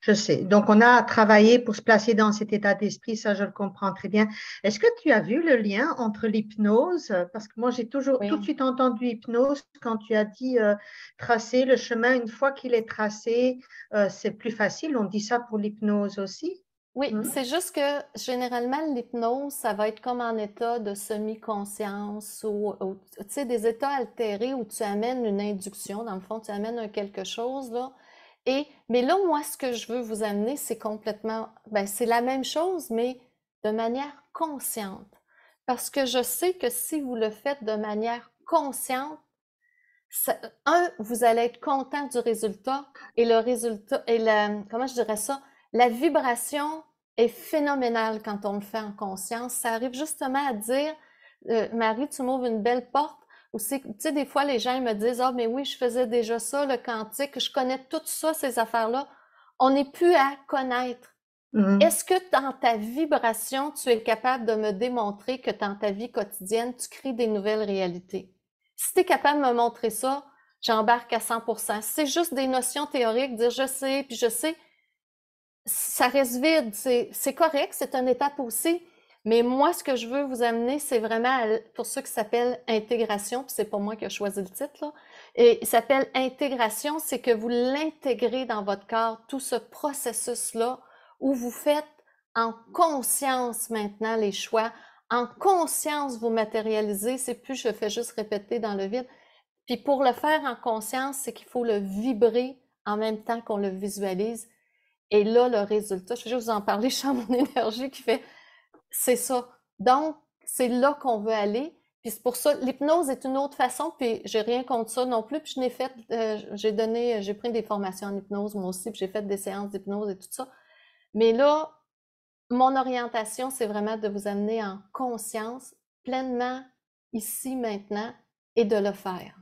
Je sais. Donc, on a travaillé pour se placer dans cet état d'esprit, ça, je le comprends très bien. Est-ce que tu as vu le lien entre l'hypnose Parce que moi, j'ai toujours tout de suite entendu hypnose quand tu as dit euh, tracer le chemin. Une fois qu'il est tracé, euh, c'est plus facile. On dit ça pour l'hypnose aussi. Oui, hein? c'est juste que généralement, l'hypnose, ça va être comme en état de semi-conscience ou, tu sais, des états altérés où tu amènes une induction. Dans le fond, tu amènes quelque chose, là mais là, moi, ce que je veux vous amener, c'est complètement, ben, c'est la même chose, mais de manière consciente. Parce que je sais que si vous le faites de manière consciente, un, vous allez être content du résultat et le résultat, et la, comment je dirais ça, la vibration est phénoménale quand on le fait en conscience. Ça arrive justement à dire, euh, Marie, tu m'ouvres une belle porte tu sais, des fois, les gens me disent Ah, mais oui, je faisais déjà ça, le quantique, je connais tout ça, ces affaires-là. On n'est plus à connaître. Mm-hmm. Est-ce que dans ta vibration, tu es capable de me démontrer que dans ta vie quotidienne, tu crées des nouvelles réalités? Si tu es capable de me montrer ça, j'embarque à 100 C'est juste des notions théoriques, dire je sais, puis je sais, ça reste vide, c'est correct, c'est une étape aussi, mais moi, ce que je veux vous amener, c'est vraiment pour ceux qui s'appelle intégration, puis c'est pas moi qui ai choisi le titre, là. Et il s'appelle intégration, c'est que vous l'intégrez dans votre corps, tout ce processus-là, où vous faites en conscience maintenant les choix, en conscience vous matérialisez, c'est plus je fais juste répéter dans le vide. Puis pour le faire en conscience, c'est qu'il faut le vibrer en même temps qu'on le visualise. Et là, le résultat, je vais vous en parler, je sens mon énergie qui fait c'est ça. Donc, c'est là qu'on veut aller. Puis c'est pour ça, l'hypnose est une autre façon, puis j'ai rien contre ça non plus. Puis je n'ai fait, euh, j'ai donné, j'ai pris des formations en hypnose moi aussi, puis j'ai fait des séances d'hypnose et tout ça. Mais là, mon orientation, c'est vraiment de vous amener en conscience, pleinement, ici, maintenant, et de le faire.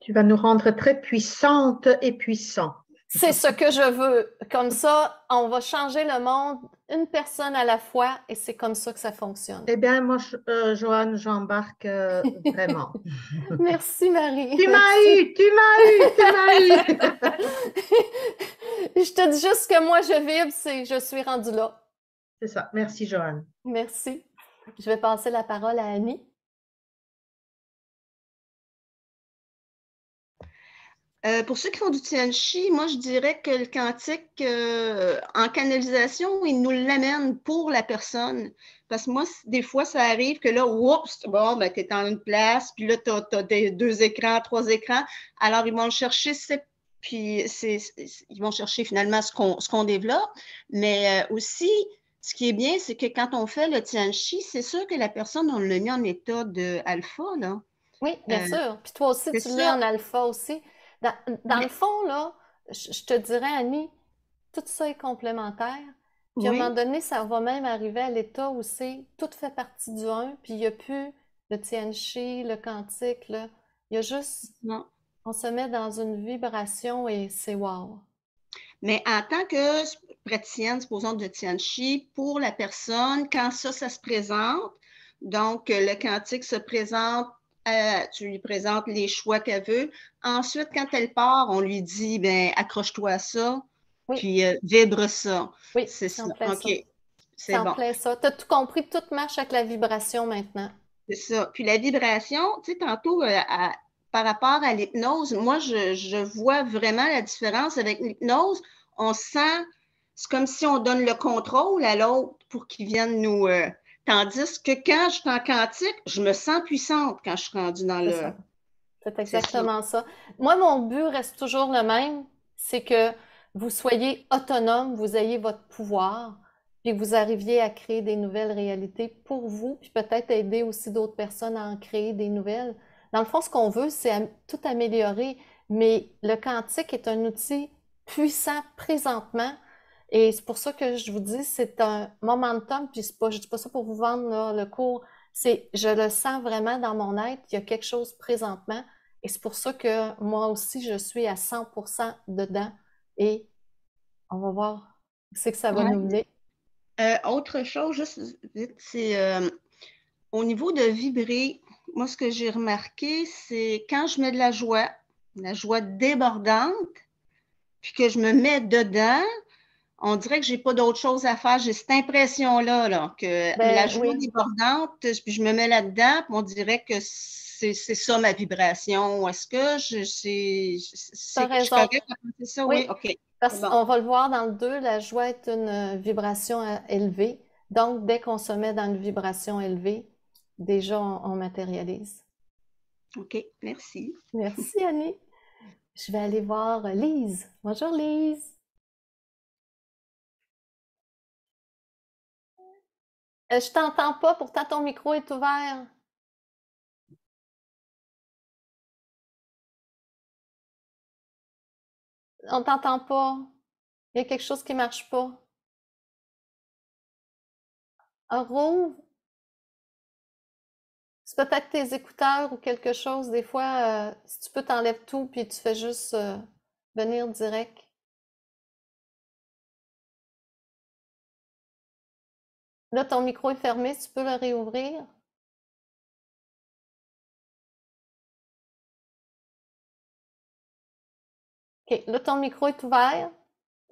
Tu vas nous rendre très puissante et puissants. C'est ce que je veux. Comme ça, on va changer le monde une personne à la fois et c'est comme ça que ça fonctionne. Eh bien, moi, euh, Joanne, j'embarque euh, vraiment. Merci, Marie. Tu m'as eu, tu m'as eu, tu m'as eu. je te dis juste que moi, je vibre, c'est je suis rendue là. C'est ça. Merci, Joanne. Merci. Je vais passer la parole à Annie. Euh, pour ceux qui font du Tianchi, moi, je dirais que le quantique, euh, en canalisation, il nous l'amène pour la personne. Parce que moi, des fois, ça arrive que là, oups, bon, ben, tu es en une place, puis là, tu as, des, deux écrans, trois écrans. Alors, ils vont le chercher puis ils vont chercher finalement ce qu'on développe. Mais euh, aussi, ce qui est bien, c'est que quand on fait le Tianchi, c'est sûr que la personne, on le mis en état de alpha, là. Oui, bien sûr. Puis toi aussi, tu l'as en alpha aussi. Dans, le fond, là, je, te dirais, Annie, tout ça est complémentaire. Puis à un moment donné, ça va même arriver à l'état où c'est tout fait partie du un, puis il n'y a plus le tianchi, le quantique. là. Il y a juste. On se met dans une vibration et c'est wow. Mais en tant que praticienne, supposons, de tianchi, pour la personne, quand ça, ça se présente, donc euh, le cantique se présente euh, tu lui présentes les choix qu'elle veut. Ensuite, quand elle part, on lui dit, ben accroche-toi à ça, puis euh, vibre ça. Oui, c'est ça. OK. C'est bon. ça. Tu as tout compris, tout marche avec la vibration maintenant. C'est ça. Puis la vibration, tu sais, tantôt, euh, par rapport à l'hypnose, moi, je, vois vraiment la différence avec l'hypnose. On sent, c'est comme si on donne le contrôle à l'autre pour qu'il vienne nous, Tandis que quand je suis en quantique, je me sens puissante quand je suis rendue dans le. C'est exactement ça. Moi, mon but reste toujours le même c'est que vous soyez autonome, vous ayez votre pouvoir, puis que vous arriviez à créer des nouvelles réalités pour vous, puis peut-être aider aussi d'autres personnes à en créer des nouvelles. Dans le fond, ce qu'on veut, c'est tout améliorer, mais le quantique est un outil puissant présentement et c'est pour ça que je vous dis, c'est un momentum, puis pas, je ne dis pas ça pour vous vendre le cours, c'est je le sens vraiment dans mon être, il y a quelque chose présentement, et c'est pour ça que moi aussi, je suis à 100% dedans, et on va voir ce que ça va nous mener. Euh, autre chose, juste vite, c'est euh, au niveau de vibrer, moi, ce que j'ai remarqué, c'est quand je mets de la joie, la joie débordante, puis que je me mets dedans, on dirait que j'ai pas d'autre chose à faire. J'ai cette impression-là, que ben la joie est débordante, puis je me mets là-dedans, on dirait que c'est ça ma vibration. Est-ce que je, c'est, c'est, ça? Oui, OK. Parce qu'on va le voir dans le 2, la joie est une vibration euh, élevée. Donc, dès qu'on se met dans une vibration élevée, déjà, on matérialise. OK, merci. Merci, Annie. Je vais aller voir euh, Lise. Bonjour, Lise. Euh, je t'entends pas, pourtant ton micro est ouvert. On t'entend pas. Il y a quelque chose qui marche pas. Ah, Rouve? C'est peut-être tes écouteurs ou quelque chose. Des fois, euh, si tu peux, t'enlèves tout puis tu fais juste euh, venir direct. Là, ton micro est fermé, tu peux le réouvrir? OK, là, ton micro est ouvert.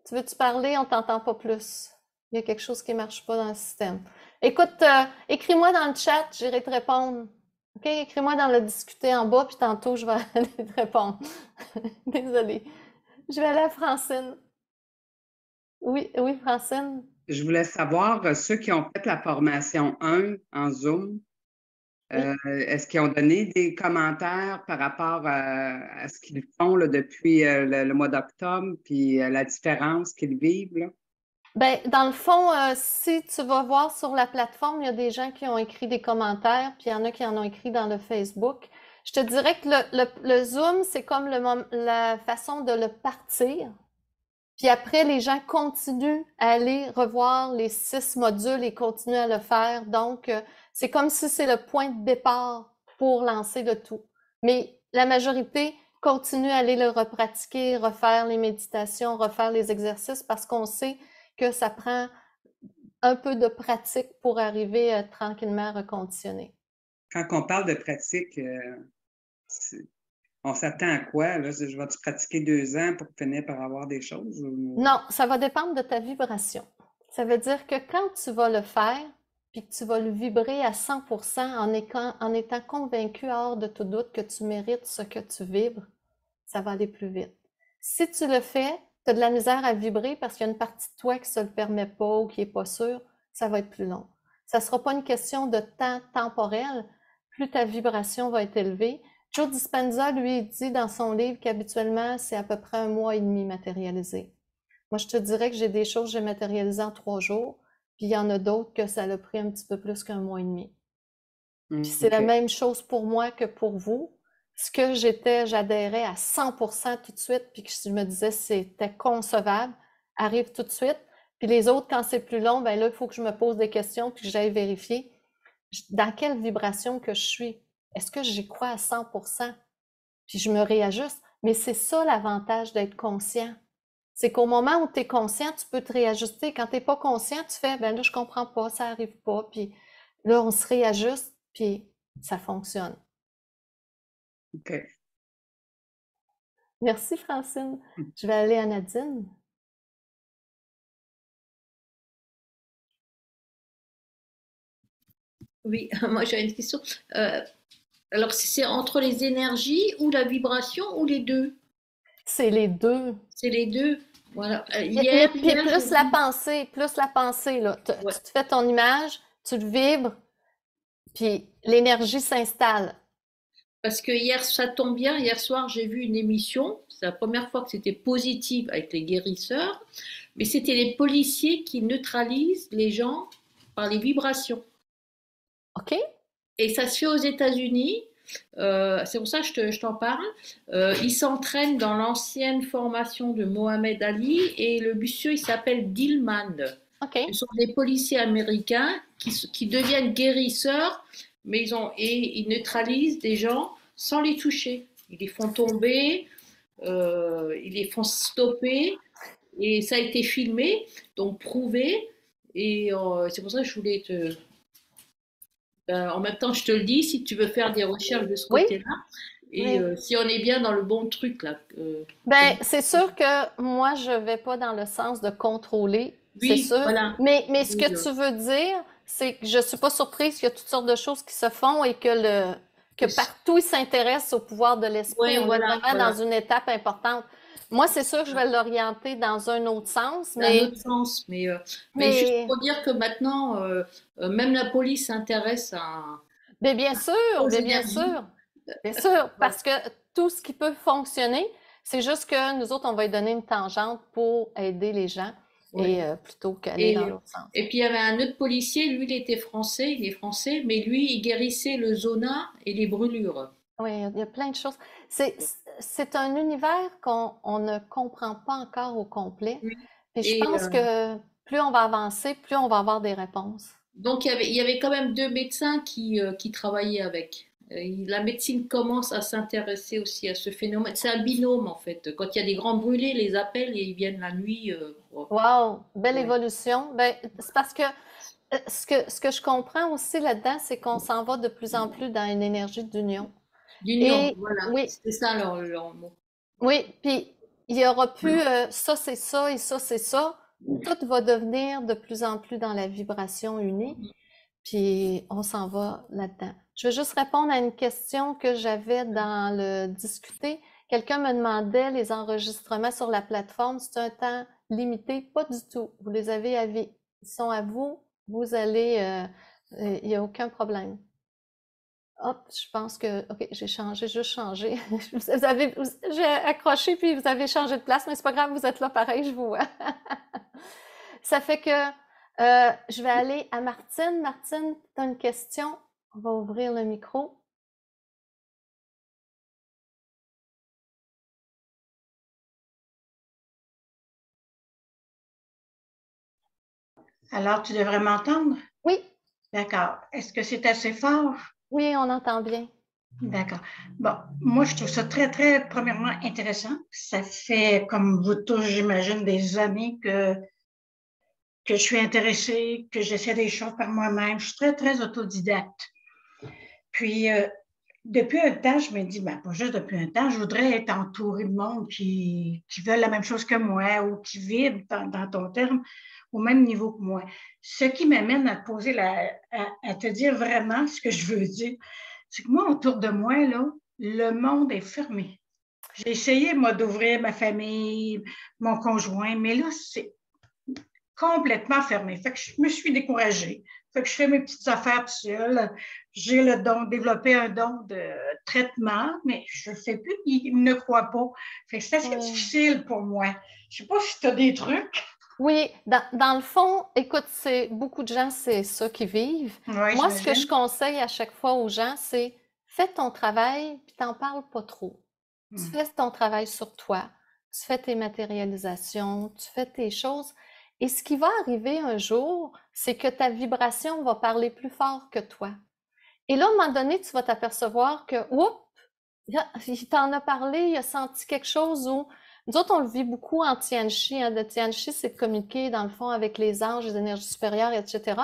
Tu veux-tu parler? On t'entend pas plus. Il y a quelque chose qui ne marche pas dans le système. Écoute, euh, écris-moi dans le chat, j'irai te répondre. OK? Écris-moi dans le discuter en bas, puis tantôt, je vais aller te répondre. Désolée. Je vais aller à Francine. Oui, oui, Francine je voulais savoir, euh, ceux qui ont fait la formation 1 en Zoom, euh, est-ce qu'ils ont donné des commentaires par rapport euh, à, ce qu'ils font depuis le, mois d'octobre, puis la différence qu'ils vivent? Ben, dans le fond, si tu vas voir sur la plateforme, il y a des gens qui ont écrit des commentaires, puis il y en a qui en ont écrit dans le Facebook. Je te dirais que le, Zoom, c'est comme la façon de le partir. Puis après, les gens continuent à aller revoir les six modules et continuent à le faire. Donc, euh, c'est comme si c'est le point de départ pour lancer le tout. Mais la majorité continue à aller le repratiquer, refaire les méditations, refaire les exercices parce qu'on sait que ça prend un peu de pratique pour arriver euh, tranquillement à reconditionner. Quand on parle de pratique, euh, on s'attend à quoi? Là? Je vais-tu pratiquer deux ans pour finir par avoir des choses? Non, ça va dépendre de ta vibration. Ça veut dire que quand tu vas le faire, puis que tu vas le vibrer à 100% en, étant, en étant convaincu hors de tout doute que tu mérites ce que tu vibres, ça va aller plus vite. Si tu le fais, tu as de la misère à vibrer parce qu'il y a une partie de toi qui ne se le permet pas ou qui n'est pas sûre, ça va être plus long. Ça ne sera pas une question de temps temporel. Plus ta vibration va être élevée, Joe Dispenza, lui, dit dans son livre qu'habituellement, c'est à peu près un mois et demi matérialisé. Moi, je te dirais que j'ai des choses que j'ai matérialisées en trois jours, puis il y en a d'autres que ça l'a pris un petit peu plus qu'un mois et demi. Mmh, puis c'est la même chose pour moi que pour vous. Ce que j'étais, j'adhérais à 100% tout de suite, puis que je me disais c'était concevable, arrive tout de suite. Puis les autres, quand c'est plus long, ben là, il faut que je me pose des questions, puis que j'aille vérifier dans quelle vibration que je suis. Est-ce que j'y crois à 100 Puis je me réajuste. Mais c'est ça l'avantage d'être conscient. C'est qu'au moment où tu es conscient, tu peux te réajuster. Quand tu n'es pas conscient, tu fais ben là, je ne comprends pas, ça n'arrive pas. Puis là, on se réajuste, puis ça fonctionne. OK. Merci, Francine. Hum. Je vais aller à Nadine. Oui, moi j'ai une question. Euh, alors, c'est entre les énergies ou la vibration ou les deux C'est les deux. C'est les deux. Voilà. Euh, hier, plus la pensée, plus la pensée. Là. Tu, fais ton image, tu le vibres, puis l'énergie s'installe. Parce que hier, ça tombe bien, hier soir, j'ai vu une émission, c'est la première fois que c'était positif avec les guérisseurs, mais c'était les policiers qui neutralisent les gens par les vibrations. OK. Et ça se fait aux États-Unis. Euh, c'est pour ça que je, t'en parle. Euh, ils s'entraînent dans l'ancienne formation de Mohamed Ali et le monsieur, il s'appelle Dillman. Ce sont des policiers américains qui, deviennent guérisseurs, mais ils, ont, et ils neutralisent des gens sans les toucher. Ils les font tomber, euh, ils les font stopper, et ça a été filmé, donc prouvé. Et c'est pour ça que je voulais te, euh, en même temps, je te le dis, si tu veux faire des recherches de ce côté-là, et euh, si on est bien dans le bon truc, là. Euh, ben, c'est sûr que moi, je ne vais pas dans le sens de contrôler, c'est sûr. Mais, ce que tu veux dire, c'est que je ne suis pas surprise qu'il y a toutes sortes de choses qui se font et que le que partout ils s'intéressent au pouvoir de l'esprit. on va vraiment dans une étape importante. Moi, c'est sûr que je vais l'orienter dans un autre sens. Mais... Un autre sens, euh, mais, mais... juste pour dire que maintenant, euh, euh, même la police s'intéresse à. Mais bien sûr, bien sûr, bien sûr, parce que tout ce qui peut fonctionner, c'est juste que nous autres, on va lui donner une tangente pour aider les gens. Et plutôt qu'aller dans l'autre sens. Et puis il y avait un autre policier, lui il était français, il est français, mais lui il guérissait le zona et les brûlures. Oui, il y a plein de choses. C'est un univers qu'on ne comprend pas encore au complet. Et je pense euh que plus on va avancer, plus on va avoir des réponses. Donc, il y avait, il y avait quand même deux médecins qui, euh, qui travaillaient avec. la médecine commence à s'intéresser aussi à ce phénomène. C'est un binôme, en fait. Quand il y a des grands brûlés, les appels et ils viennent la nuit. Waouh, wow, belle évolution. Ben, c'est parce que euh, ce, que ce que je comprends aussi là-dedans, c'est qu'on s'en va de plus en plus dans une énergie d'union. Oui. C'est ça leur, mot. Oui, puis il n'y aura plus euh, ça, c'est ça et ça, c'est ça. Tout va devenir de plus en plus dans la vibration unie. Puis on s'en va là-dedans. Je veux juste répondre à une question que j'avais dans le discuter. Quelqu'un me demandait les enregistrements sur la plateforme, c'est un temps limité, pas du tout. Vous les avez à Ils sont à vous, vous allez, euh, euh, il n'y a aucun problème. Hop, je pense que, OK, j'ai changé, juste changé. j'ai accroché, puis vous avez changé de place, mais c'est pas grave, vous êtes là pareil, je vous vois. Ça fait que euh, je vais aller à Martine. Martine, tu as une question? On va ouvrir le micro. Alors, tu devrais m'entendre? Oui. D'accord. Est-ce que c'est assez fort? Oui, on entend bien. D'accord. Bon, moi, je trouve ça très, très, premièrement, intéressant. Ça fait, comme vous tous, j'imagine, des années que, que je suis intéressée, que j'essaie des choses par moi-même. Je suis très, très autodidacte. Puis, euh, depuis un temps, je me dis, ben, pas juste depuis un temps, je voudrais être entourée de monde qui, qui veulent la même chose que moi ou qui vibrent, dans ton terme, au même niveau que moi. Ce qui m'amène à te poser la, à, te dire vraiment ce que je veux dire, c'est que moi, autour de moi, là, le monde est fermé. J'ai essayé, moi, d'ouvrir ma famille, mon conjoint, mais là, c'est complètement fermé. Fait je me suis découragée. que je fais mes petites affaires seule. J'ai le don, développé un don de traitement, mais je ne sais plus, il ne croit pas. Fait c'est assez difficile pour moi. Je ne sais pas si tu as des trucs. Oui, dans, le fond, écoute, c'est beaucoup de gens, c'est ça qui vivent. Moi, ce que je conseille à chaque fois aux gens, c'est fais ton travail, puis t'en parles pas trop. Tu mmh. fais ton travail sur toi, tu fais tes matérialisations, tu fais tes choses. Et ce qui va arriver un jour, c'est que ta vibration va parler plus fort que toi. Et là, à un moment donné, tu vas t'apercevoir que, oups, il t'en a parlé, il a senti quelque chose ou nous autres, on le vit beaucoup en Tianchi. Hein. Le Tianchi, c'est de communiquer, dans le fond, avec les anges, les énergies supérieures, etc.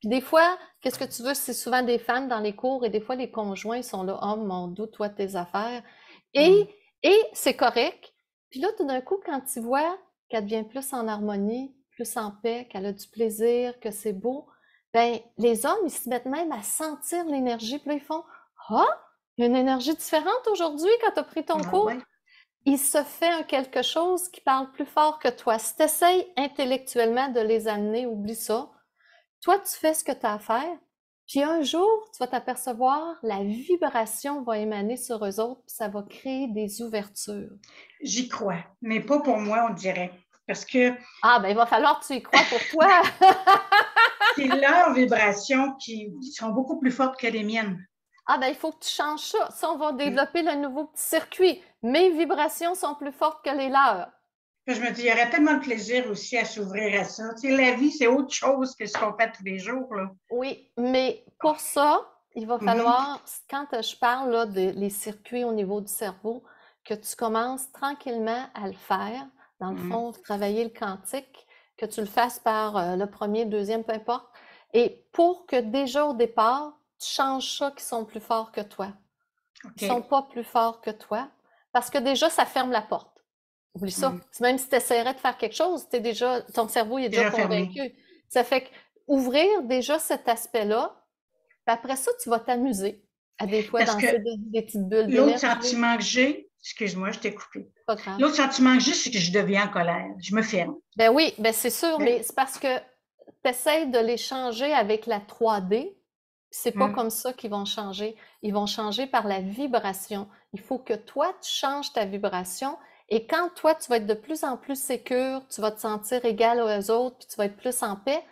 Puis des fois, qu'est-ce que tu veux? C'est souvent des femmes dans les cours et des fois, les conjoints sont là, oh mon doute toi, tes affaires. Et, mm. et c'est correct. Puis là, tout d'un coup, quand tu vois qu'elle devient plus en harmonie, plus en paix, qu'elle a du plaisir, que c'est beau, ben les hommes, ils se mettent même à sentir l'énergie. plus là, ils font, ah, oh, il y a une énergie différente aujourd'hui quand tu as pris ton ah cours il se fait quelque chose qui parle plus fort que toi. Si tu essaies intellectuellement de les amener, oublie ça. Toi, tu fais ce que tu as à faire, puis un jour, tu vas t'apercevoir, la vibration va émaner sur eux autres, puis ça va créer des ouvertures. J'y crois, mais pas pour moi, on dirait. Parce que. Ah, ben, il va falloir que tu y crois pour toi. C'est leurs vibrations qui sont beaucoup plus fortes que les miennes. Ah, ben, il faut que tu changes ça. Ça, on va développer le nouveau petit circuit mes vibrations sont plus fortes que les leurs. Je me dis, il y aurait tellement de plaisir aussi à s'ouvrir à ça. la vie, c'est autre chose que ce qu'on fait tous les jours. Oui, mais pour ça, il va mhm. falloir, quand je parle des circuits au niveau du cerveau, que tu commences tranquillement à le faire. Dans le mhm. fond, travailler le quantique, que tu le fasses par euh, le premier, deuxième, peu importe. Et pour que déjà au départ, tu changes ça qui sont plus forts que toi. Qui ne sont pas plus forts que toi. Parce que déjà, ça ferme la porte. Oublie ça. Mm. Même si tu essaierais de faire quelque chose, es déjà, ton cerveau il est déjà, convaincu. Ça fait que ouvrir déjà cet aspect-là, après ça, tu vas t'amuser à des fois dans des, petites bulles. L'autre sentiment que j'ai, excuse-moi, je t'ai coupé. L'autre sentiment que j'ai, c'est que je deviens en colère. Je me ferme. Ben oui, ben c'est sûr, ben mais c'est parce que tu essaies de les changer avec la 3D. C'est pas mm. comme ça qu'ils vont changer ils vont changer par la vibration. Il faut que toi, tu changes ta vibration. Et quand toi, tu vas être de plus en plus sécure, tu vas te sentir égal aux autres, puis tu vas être plus en paix,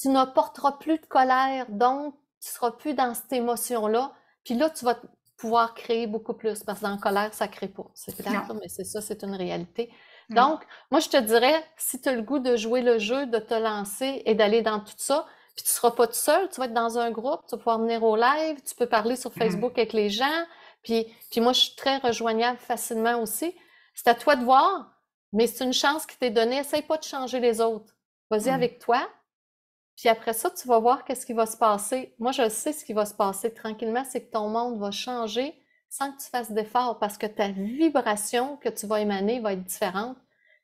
tu n'apporteras plus de colère, donc tu ne seras plus dans cette émotion-là. Puis là, tu vas pouvoir créer beaucoup plus, parce que dans la colère, ça ne crée pas. C'est clair, mais c'est ça, c'est une réalité. Mm. Donc, moi, je te dirais, si tu as le goût de jouer le jeu, de te lancer et d'aller dans tout ça, puis tu seras pas tout seul, tu vas être dans un groupe, tu vas pouvoir venir au live, tu peux parler sur mm-hmm. Facebook avec les gens. Puis, puis moi, je suis très rejoignable facilement aussi. C'est à toi de voir, mais c'est une chance qui t'est donnée. Essaye pas de changer les autres. Vas-y mm-hmm. avec toi. Puis après ça, tu vas voir qu'est-ce qui va se passer. Moi, je sais ce qui va se passer tranquillement, c'est que ton monde va changer sans que tu fasses d'efforts parce que ta vibration que tu vas émaner va être différente,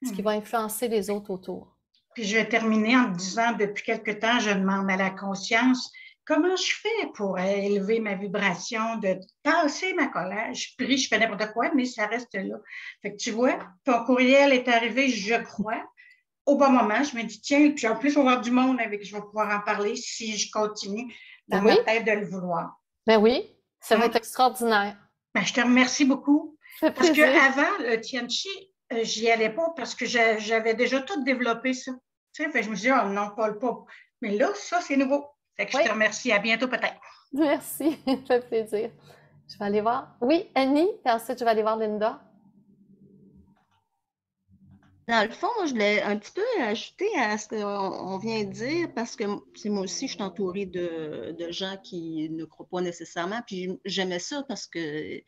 ce qui mm. va influencer les autres autour. Puis je vais terminer en me disant, depuis quelque temps, je demande à la conscience, comment je fais pour élever ma vibration, de passer ma colère? Je prie, je fais n'importe quoi, mais ça reste là. Fait que tu vois, ton courriel est arrivé, je crois. Au bon moment, je me dis, tiens, puis en plus, on va avoir du monde avec qui je vais pouvoir en parler si je continue dans tête de le vouloir. Ben oui, ça va ah. être extraordinaire. Ben, je te remercie beaucoup. Parce qu'avant, le Tianchi, euh, j'y allais pas parce que j'avais déjà tout développé ça je me suis dit, oh, ah, non, pas. Mais là, ça, c'est nouveau. je te remercie. À bientôt, peut-être. Merci. ça fait plaisir. Je vais aller voir. Oui, Annie, puis ensuite, je vais aller voir Linda. Dans le fond, je l'ai un petit peu ajouter à ce qu'on vient de dire parce que c'est moi aussi, je suis entourée de, gens qui ne croient pas nécessairement. Puis j'aimais ça parce que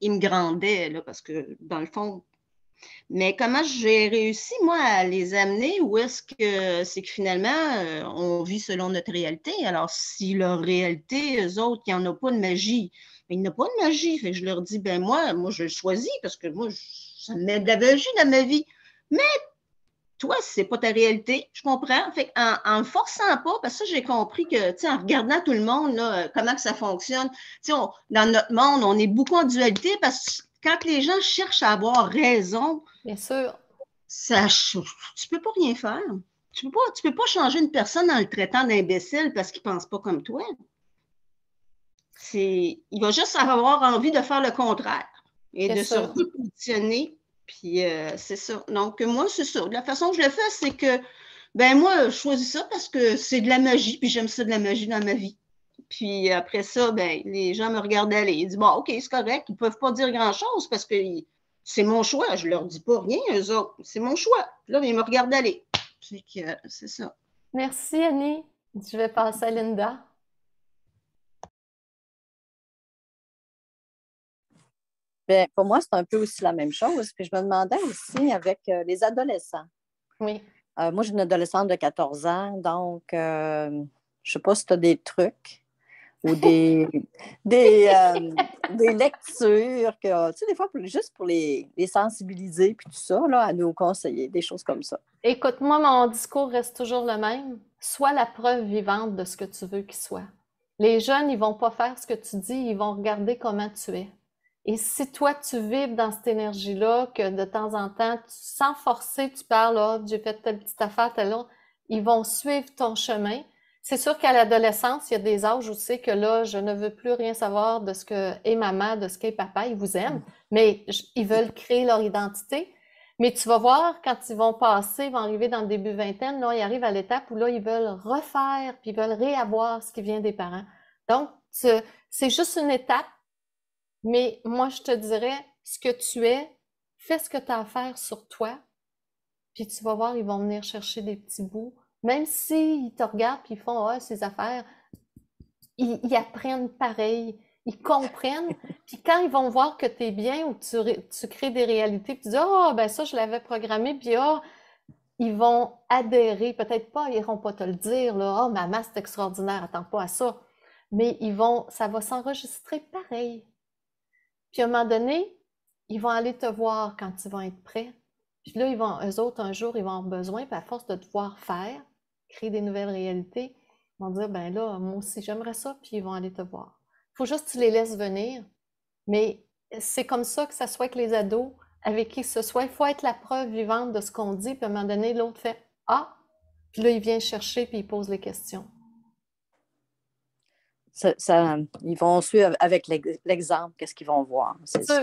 ils me grandaient, parce que dans le fond, mais comment j'ai réussi, moi, à les amener où est-ce que c'est que finalement, euh, on vit selon notre réalité? Alors, si leur réalité, eux autres, qui n'y en a pas de magie. Mais il n'y pas de magie. Fait je leur dis, ben moi, moi, je le choisis parce que moi, ça me met de la magie dans ma vie. Mais toi, ce n'est pas ta réalité, je comprends. Fait en, ne forçant pas, parce que j'ai compris que, en regardant tout le monde, comment ça fonctionne, sais, dans notre monde, on est beaucoup en dualité parce que, quand les gens cherchent à avoir raison, Bien sûr. Ça, tu peux pas rien faire. Tu peux peux pas changer une personne en le traitant d'imbécile parce qu'il ne pense pas comme toi. il va juste avoir envie de faire le contraire et de se repositionner. Puis euh, c'est ça. Donc moi c'est ça. La façon que je le fais, c'est que ben moi je choisis ça parce que c'est de la magie puis j'aime ça de la magie dans ma vie. Puis après ça, ben, les gens me regardaient aller. Ils disent Bon, OK, c'est correct, ils ne peuvent pas dire grand-chose parce que c'est mon choix. Je ne leur dis pas rien, eux autres. C'est mon choix. là, ben, ils me regardent aller. c'est ça. Merci, Annie. Je vais passer à Linda. Ben, pour moi, c'est un peu aussi la même chose. Puis je me demandais aussi avec euh, les adolescents. Oui. Euh, moi, j'ai une adolescente de 14 ans, donc euh, je ne sais pas si tu as des trucs ou euh, des, lectures, que, tu sais, des fois, pour, juste pour les, sensibiliser, puis tout ça, là, à nous conseiller, des choses comme ça. Écoute, moi, mon discours reste toujours le même. Sois la preuve vivante de ce que tu veux qu'il soit. Les jeunes, ils vont pas faire ce que tu dis, ils vont regarder comment tu es. Et si toi, tu vives dans cette énergie-là, que de temps en temps, tu, sans forcer, tu parles, oh, j'ai fait telle petite affaire, telle autre, ils vont suivre ton chemin c'est sûr qu'à l'adolescence, il y a des âges où c'est que là, je ne veux plus rien savoir de ce que est maman, de ce qu'est papa, ils vous aiment, mm. mais ils veulent créer leur identité. Mais tu vas voir, quand ils vont passer, ils vont arriver dans le début vingtaine, là, ils arrivent à l'étape où là, ils veulent refaire, puis ils veulent réavoir ce qui vient des parents. Donc, c'est juste une étape, mais moi, je te dirais, ce que tu es, fais ce que tu as à faire sur toi, puis tu vas voir, ils vont venir chercher des petits bouts même s'ils te regardent et ils font ah, ces affaires, ils, apprennent pareil. Ils comprennent. puis quand ils vont voir que tu es bien ou tu, tu crées des réalités, puis tu dis Ah, oh, ben ça, je l'avais programmé, puis ah, ils vont adhérer. Peut-être pas, ils n'iront pas te le dire, Ah, oh, maman, c'est extraordinaire, attends pas à ça. Mais ils vont, ça va s'enregistrer pareil. Puis à un moment donné, ils vont aller te voir quand ils vont être prêts. Puis là, ils vont, eux autres, un jour, ils vont avoir besoin, puis à force de te voir faire, créer des nouvelles réalités, ils vont dire, ben là, moi aussi, j'aimerais ça, puis ils vont aller te voir. Il faut juste que tu les laisses venir, mais c'est comme ça que ça soit avec les ados, avec qui ce soit. Il faut être la preuve vivante de ce qu'on dit, puis à un moment donné, l'autre fait Ah, puis là, il vient chercher, puis il pose les questions. Ça, ils vont suivre avec l'exemple, qu'est-ce qu'ils vont voir. C'est sûr,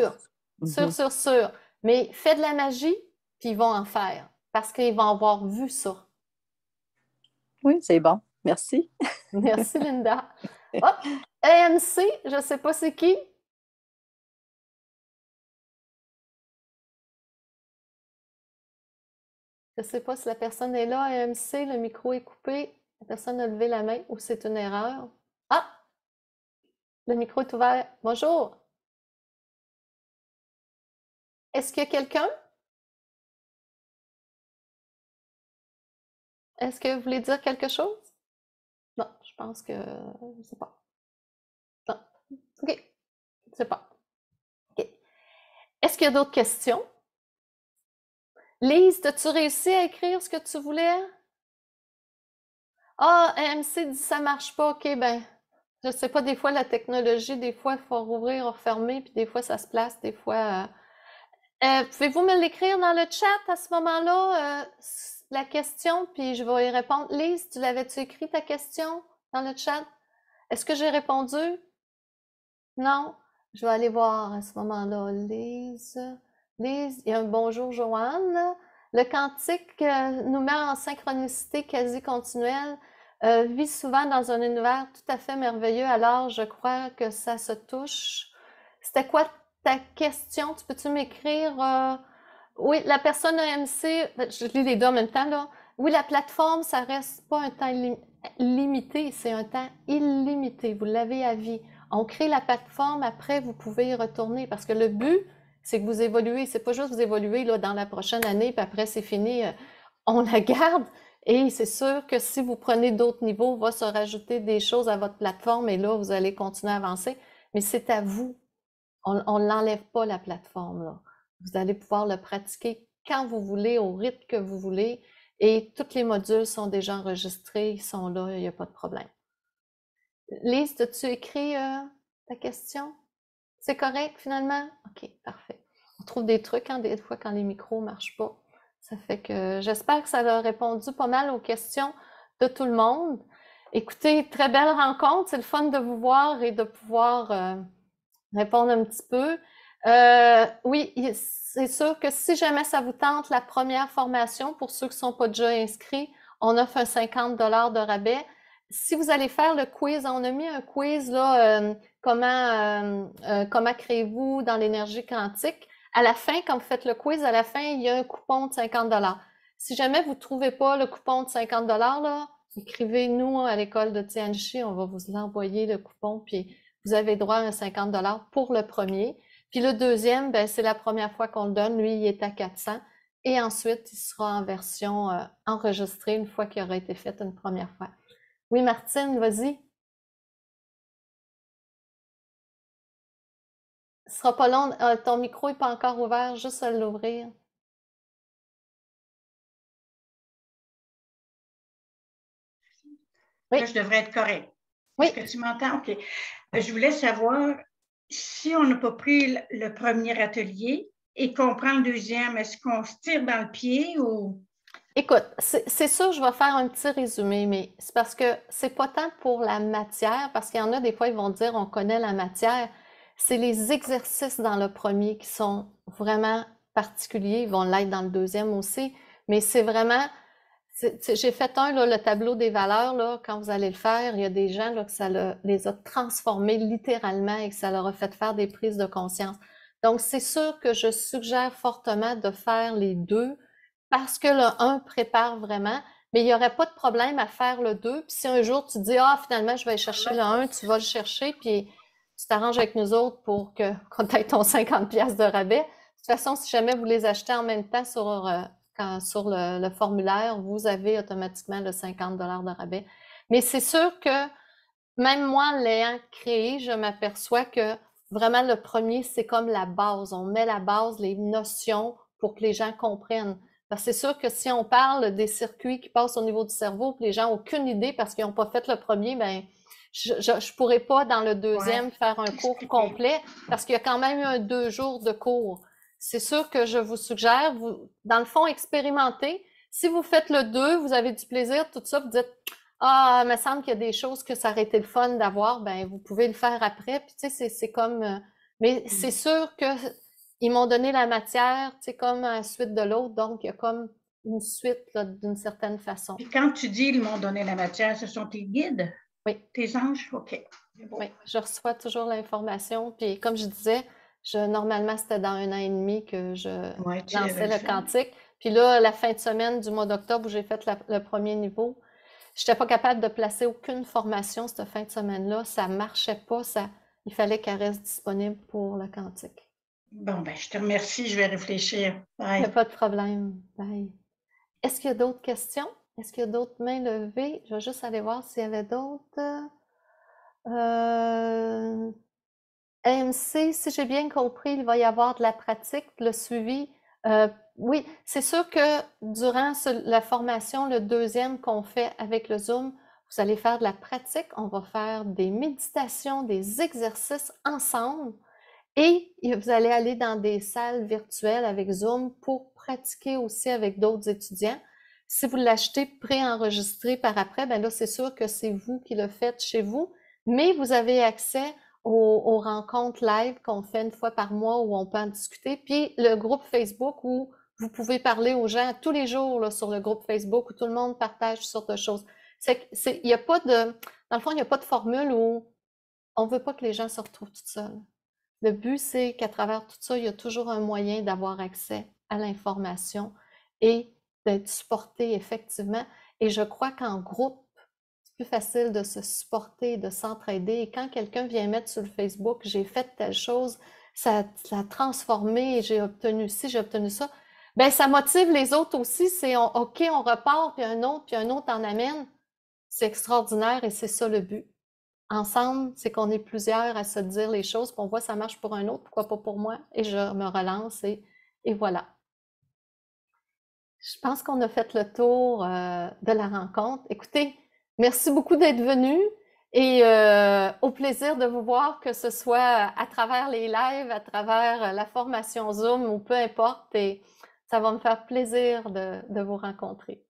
sûr, mhm. sûr, sûr. Mais fais de la magie, puis ils vont en faire, parce qu'ils vont avoir vu ça. Oui, c'est bon. Merci. Merci, Linda. AMC, je ne sais pas c'est qui. Je ne sais pas si la personne est là, AMC, le micro est coupé, la personne a levé la main ou c'est une erreur. Ah! Le micro est ouvert. Bonjour! Est-ce qu'il y a quelqu'un? Est-ce que vous voulez dire quelque chose? Non, je pense que. Je sais pas. Non. OK. Je sais pas. OK. Est-ce qu'il y a d'autres questions? Lise, as-tu réussi à écrire ce que tu voulais? Ah, MC dit ça ne marche pas. OK, ben, je ne sais pas, des fois, la technologie, des fois, il faut rouvrir, refermer, puis des fois, ça se place, des fois. Euh, euh, pouvez-vous me l'écrire dans le chat à ce moment-là? Euh, la question, puis je vais y répondre. Lise, tu l'avais-tu écrit ta question dans le chat? Est-ce que j'ai répondu? Non? Je vais aller voir à ce moment-là. Lise, Lise, il y a un bonjour, Joanne. Le cantique euh, nous met en synchronicité quasi continuelle, euh, vit souvent dans un univers tout à fait merveilleux, alors je crois que ça se touche. C'était quoi ta question? Tu peux-tu m'écrire? Euh, oui, la personne AMC, ben, je lis les deux en même temps, là. Oui, la plateforme, ça reste pas un temps limité, c'est un temps illimité. Vous l'avez à vie. On crée la plateforme, après, vous pouvez y retourner parce que le but, c'est que vous évoluez. C'est pas juste vous évoluez là, dans la prochaine année, puis après, c'est fini, euh, on la garde. Et c'est sûr que si vous prenez d'autres niveaux, va se rajouter des choses à votre plateforme et là, vous allez continuer à avancer. Mais c'est à vous. On ne l'enlève pas, la plateforme. Là. Vous allez pouvoir le pratiquer quand vous voulez, au rythme que vous voulez. Et tous les modules sont déjà enregistrés, ils sont là, il n'y a pas de problème. Lise, as-tu écrit euh, ta question? C'est correct finalement? OK, parfait. On trouve des trucs hein, des fois quand les micros ne marchent pas. Ça fait que j'espère que ça a répondu pas mal aux questions de tout le monde. Écoutez, très belle rencontre. C'est le fun de vous voir et de pouvoir euh, répondre un petit peu. Euh, oui, c'est sûr que si jamais ça vous tente, la première formation, pour ceux qui ne sont pas déjà inscrits, on offre un 50 de rabais. Si vous allez faire le quiz, on a mis un quiz, là, euh, comment, euh, comment créez-vous dans l'énergie quantique. À la fin, quand vous faites le quiz, à la fin, il y a un coupon de 50 Si jamais vous ne trouvez pas le coupon de 50 là, écrivez-nous à l'école de Tianchi, on va vous envoyer le coupon, puis vous avez droit à un 50 pour le premier. Puis le deuxième, ben, c'est la première fois qu'on le donne. Lui, il est à 400. Et ensuite, il sera en version euh, enregistrée une fois qu'il aura été fait une première fois. Oui, Martine, vas-y. Ce sera pas long. Euh, ton micro n'est pas encore ouvert, juste à l'ouvrir. Oui. je devrais être correct. Oui. Est-ce que tu m'entends? OK. Je voulais savoir si on n'a pas pris le premier atelier et qu'on prend le deuxième, est-ce qu'on se tire dans le pied ou... Écoute, c'est sûr, je vais faire un petit résumé, mais c'est parce que c'est pas tant pour la matière, parce qu'il y en a des fois, ils vont dire on connaît la matière. C'est les exercices dans le premier qui sont vraiment particuliers, ils vont l'être dans le deuxième aussi, mais c'est vraiment j'ai fait un, le tableau des valeurs, là, quand vous allez le faire, il y a des gens que ça les a transformés littéralement et que ça leur a fait faire des prises de conscience. Donc, c'est sûr que je suggère fortement de faire les deux parce que le un prépare vraiment, mais il n'y aurait pas de problème à faire le deux. Puis si un jour tu dis, ah, finalement, je vais chercher le un, tu vas le chercher, puis tu t'arranges avec nous autres pour que, quand tu ton 50$ de rabais. De toute façon, si jamais vous les achetez en même temps sur euh, sur le, formulaire, vous avez automatiquement le 50 de rabais. Mais c'est sûr que même moi, l'ayant créé, je m'aperçois que vraiment le premier, c'est comme la base. On met la base, les notions pour que les gens comprennent. Parce que c'est sûr que si on parle des circuits qui passent au niveau du cerveau, que les gens n'ont aucune idée parce qu'ils n'ont pas fait le premier, ben je ne pourrais pas dans le deuxième faire un cours complet parce qu'il y a quand même un deux jours de cours c'est sûr que je vous suggère, vous, dans le fond, expérimentez. Si vous faites le 2, vous avez du plaisir, tout ça, vous dites Ah, il me semble qu'il y a des choses que ça aurait été le fun d'avoir, ben vous pouvez le faire après. Puis tu sais, c'est comme. Euh, mais mmh. c'est sûr qu'ils m'ont donné la matière, tu sais, comme la suite de l'autre, donc il y a comme une suite d'une certaine façon. Et quand tu dis ils m'ont donné la matière, ce sont tes guides? Oui. Tes anges? OK. Oui, je reçois toujours l'information. Puis comme je disais, normalement, c'était dans un an et demi que je lançais le quantique. cantique. Puis là, la fin de semaine du mois d'octobre où j'ai fait le premier niveau, je n'étais pas capable de placer aucune formation cette fin de semaine-là. Ça ne marchait pas. Ça, il fallait qu'elle reste disponible pour le quantique. Bon, ben, je te remercie. Je vais réfléchir. pas de problème. Bye. Est-ce qu'il y a d'autres questions? Est-ce qu'il y a d'autres mains levées? Je vais juste aller voir s'il y avait d'autres. Euh, MC, si j'ai bien compris, il va y avoir de la pratique, le suivi. Euh, oui, c'est sûr que durant la formation, le deuxième qu'on fait avec le Zoom, vous allez faire de la pratique, on va faire des méditations, des exercices ensemble et vous allez aller dans des salles virtuelles avec Zoom pour pratiquer aussi avec d'autres étudiants. Si vous l'achetez préenregistré par après, ben là, c'est sûr que c'est vous qui le faites chez vous, mais vous avez accès aux, rencontres live qu'on fait une fois par mois où on peut en discuter, puis le groupe Facebook où vous pouvez parler aux gens tous les jours sur le groupe Facebook où tout le monde partage toutes sortes de choses. C'est, il a pas de, dans le fond, il n'y a pas de formule où on ne veut pas que les gens se retrouvent tout seuls. Le but, c'est qu'à travers tout ça, il y a toujours un moyen d'avoir accès à l'information et d'être supporté effectivement. Et je crois qu'en groupe, facile de se supporter, de s'entraider. Et quand quelqu'un vient mettre sur le Facebook, j'ai fait telle chose, ça, l'a a transformé, j'ai obtenu ci, j'ai obtenu ça, bien ça motive les autres aussi. C'est OK, on repart, puis un autre, puis un autre en amène. C'est extraordinaire et c'est ça le but. Ensemble, c'est qu'on est plusieurs à se dire les choses, qu'on voit ça marche pour un autre, pourquoi pas pour moi, et je me relance et, et voilà. Je pense qu'on a fait le tour euh, de la rencontre. Écoutez, Merci beaucoup d'être venu et euh, au plaisir de vous voir, que ce soit à travers les lives, à travers euh, la formation Zoom ou peu importe. Et ça va me faire plaisir de vous rencontrer.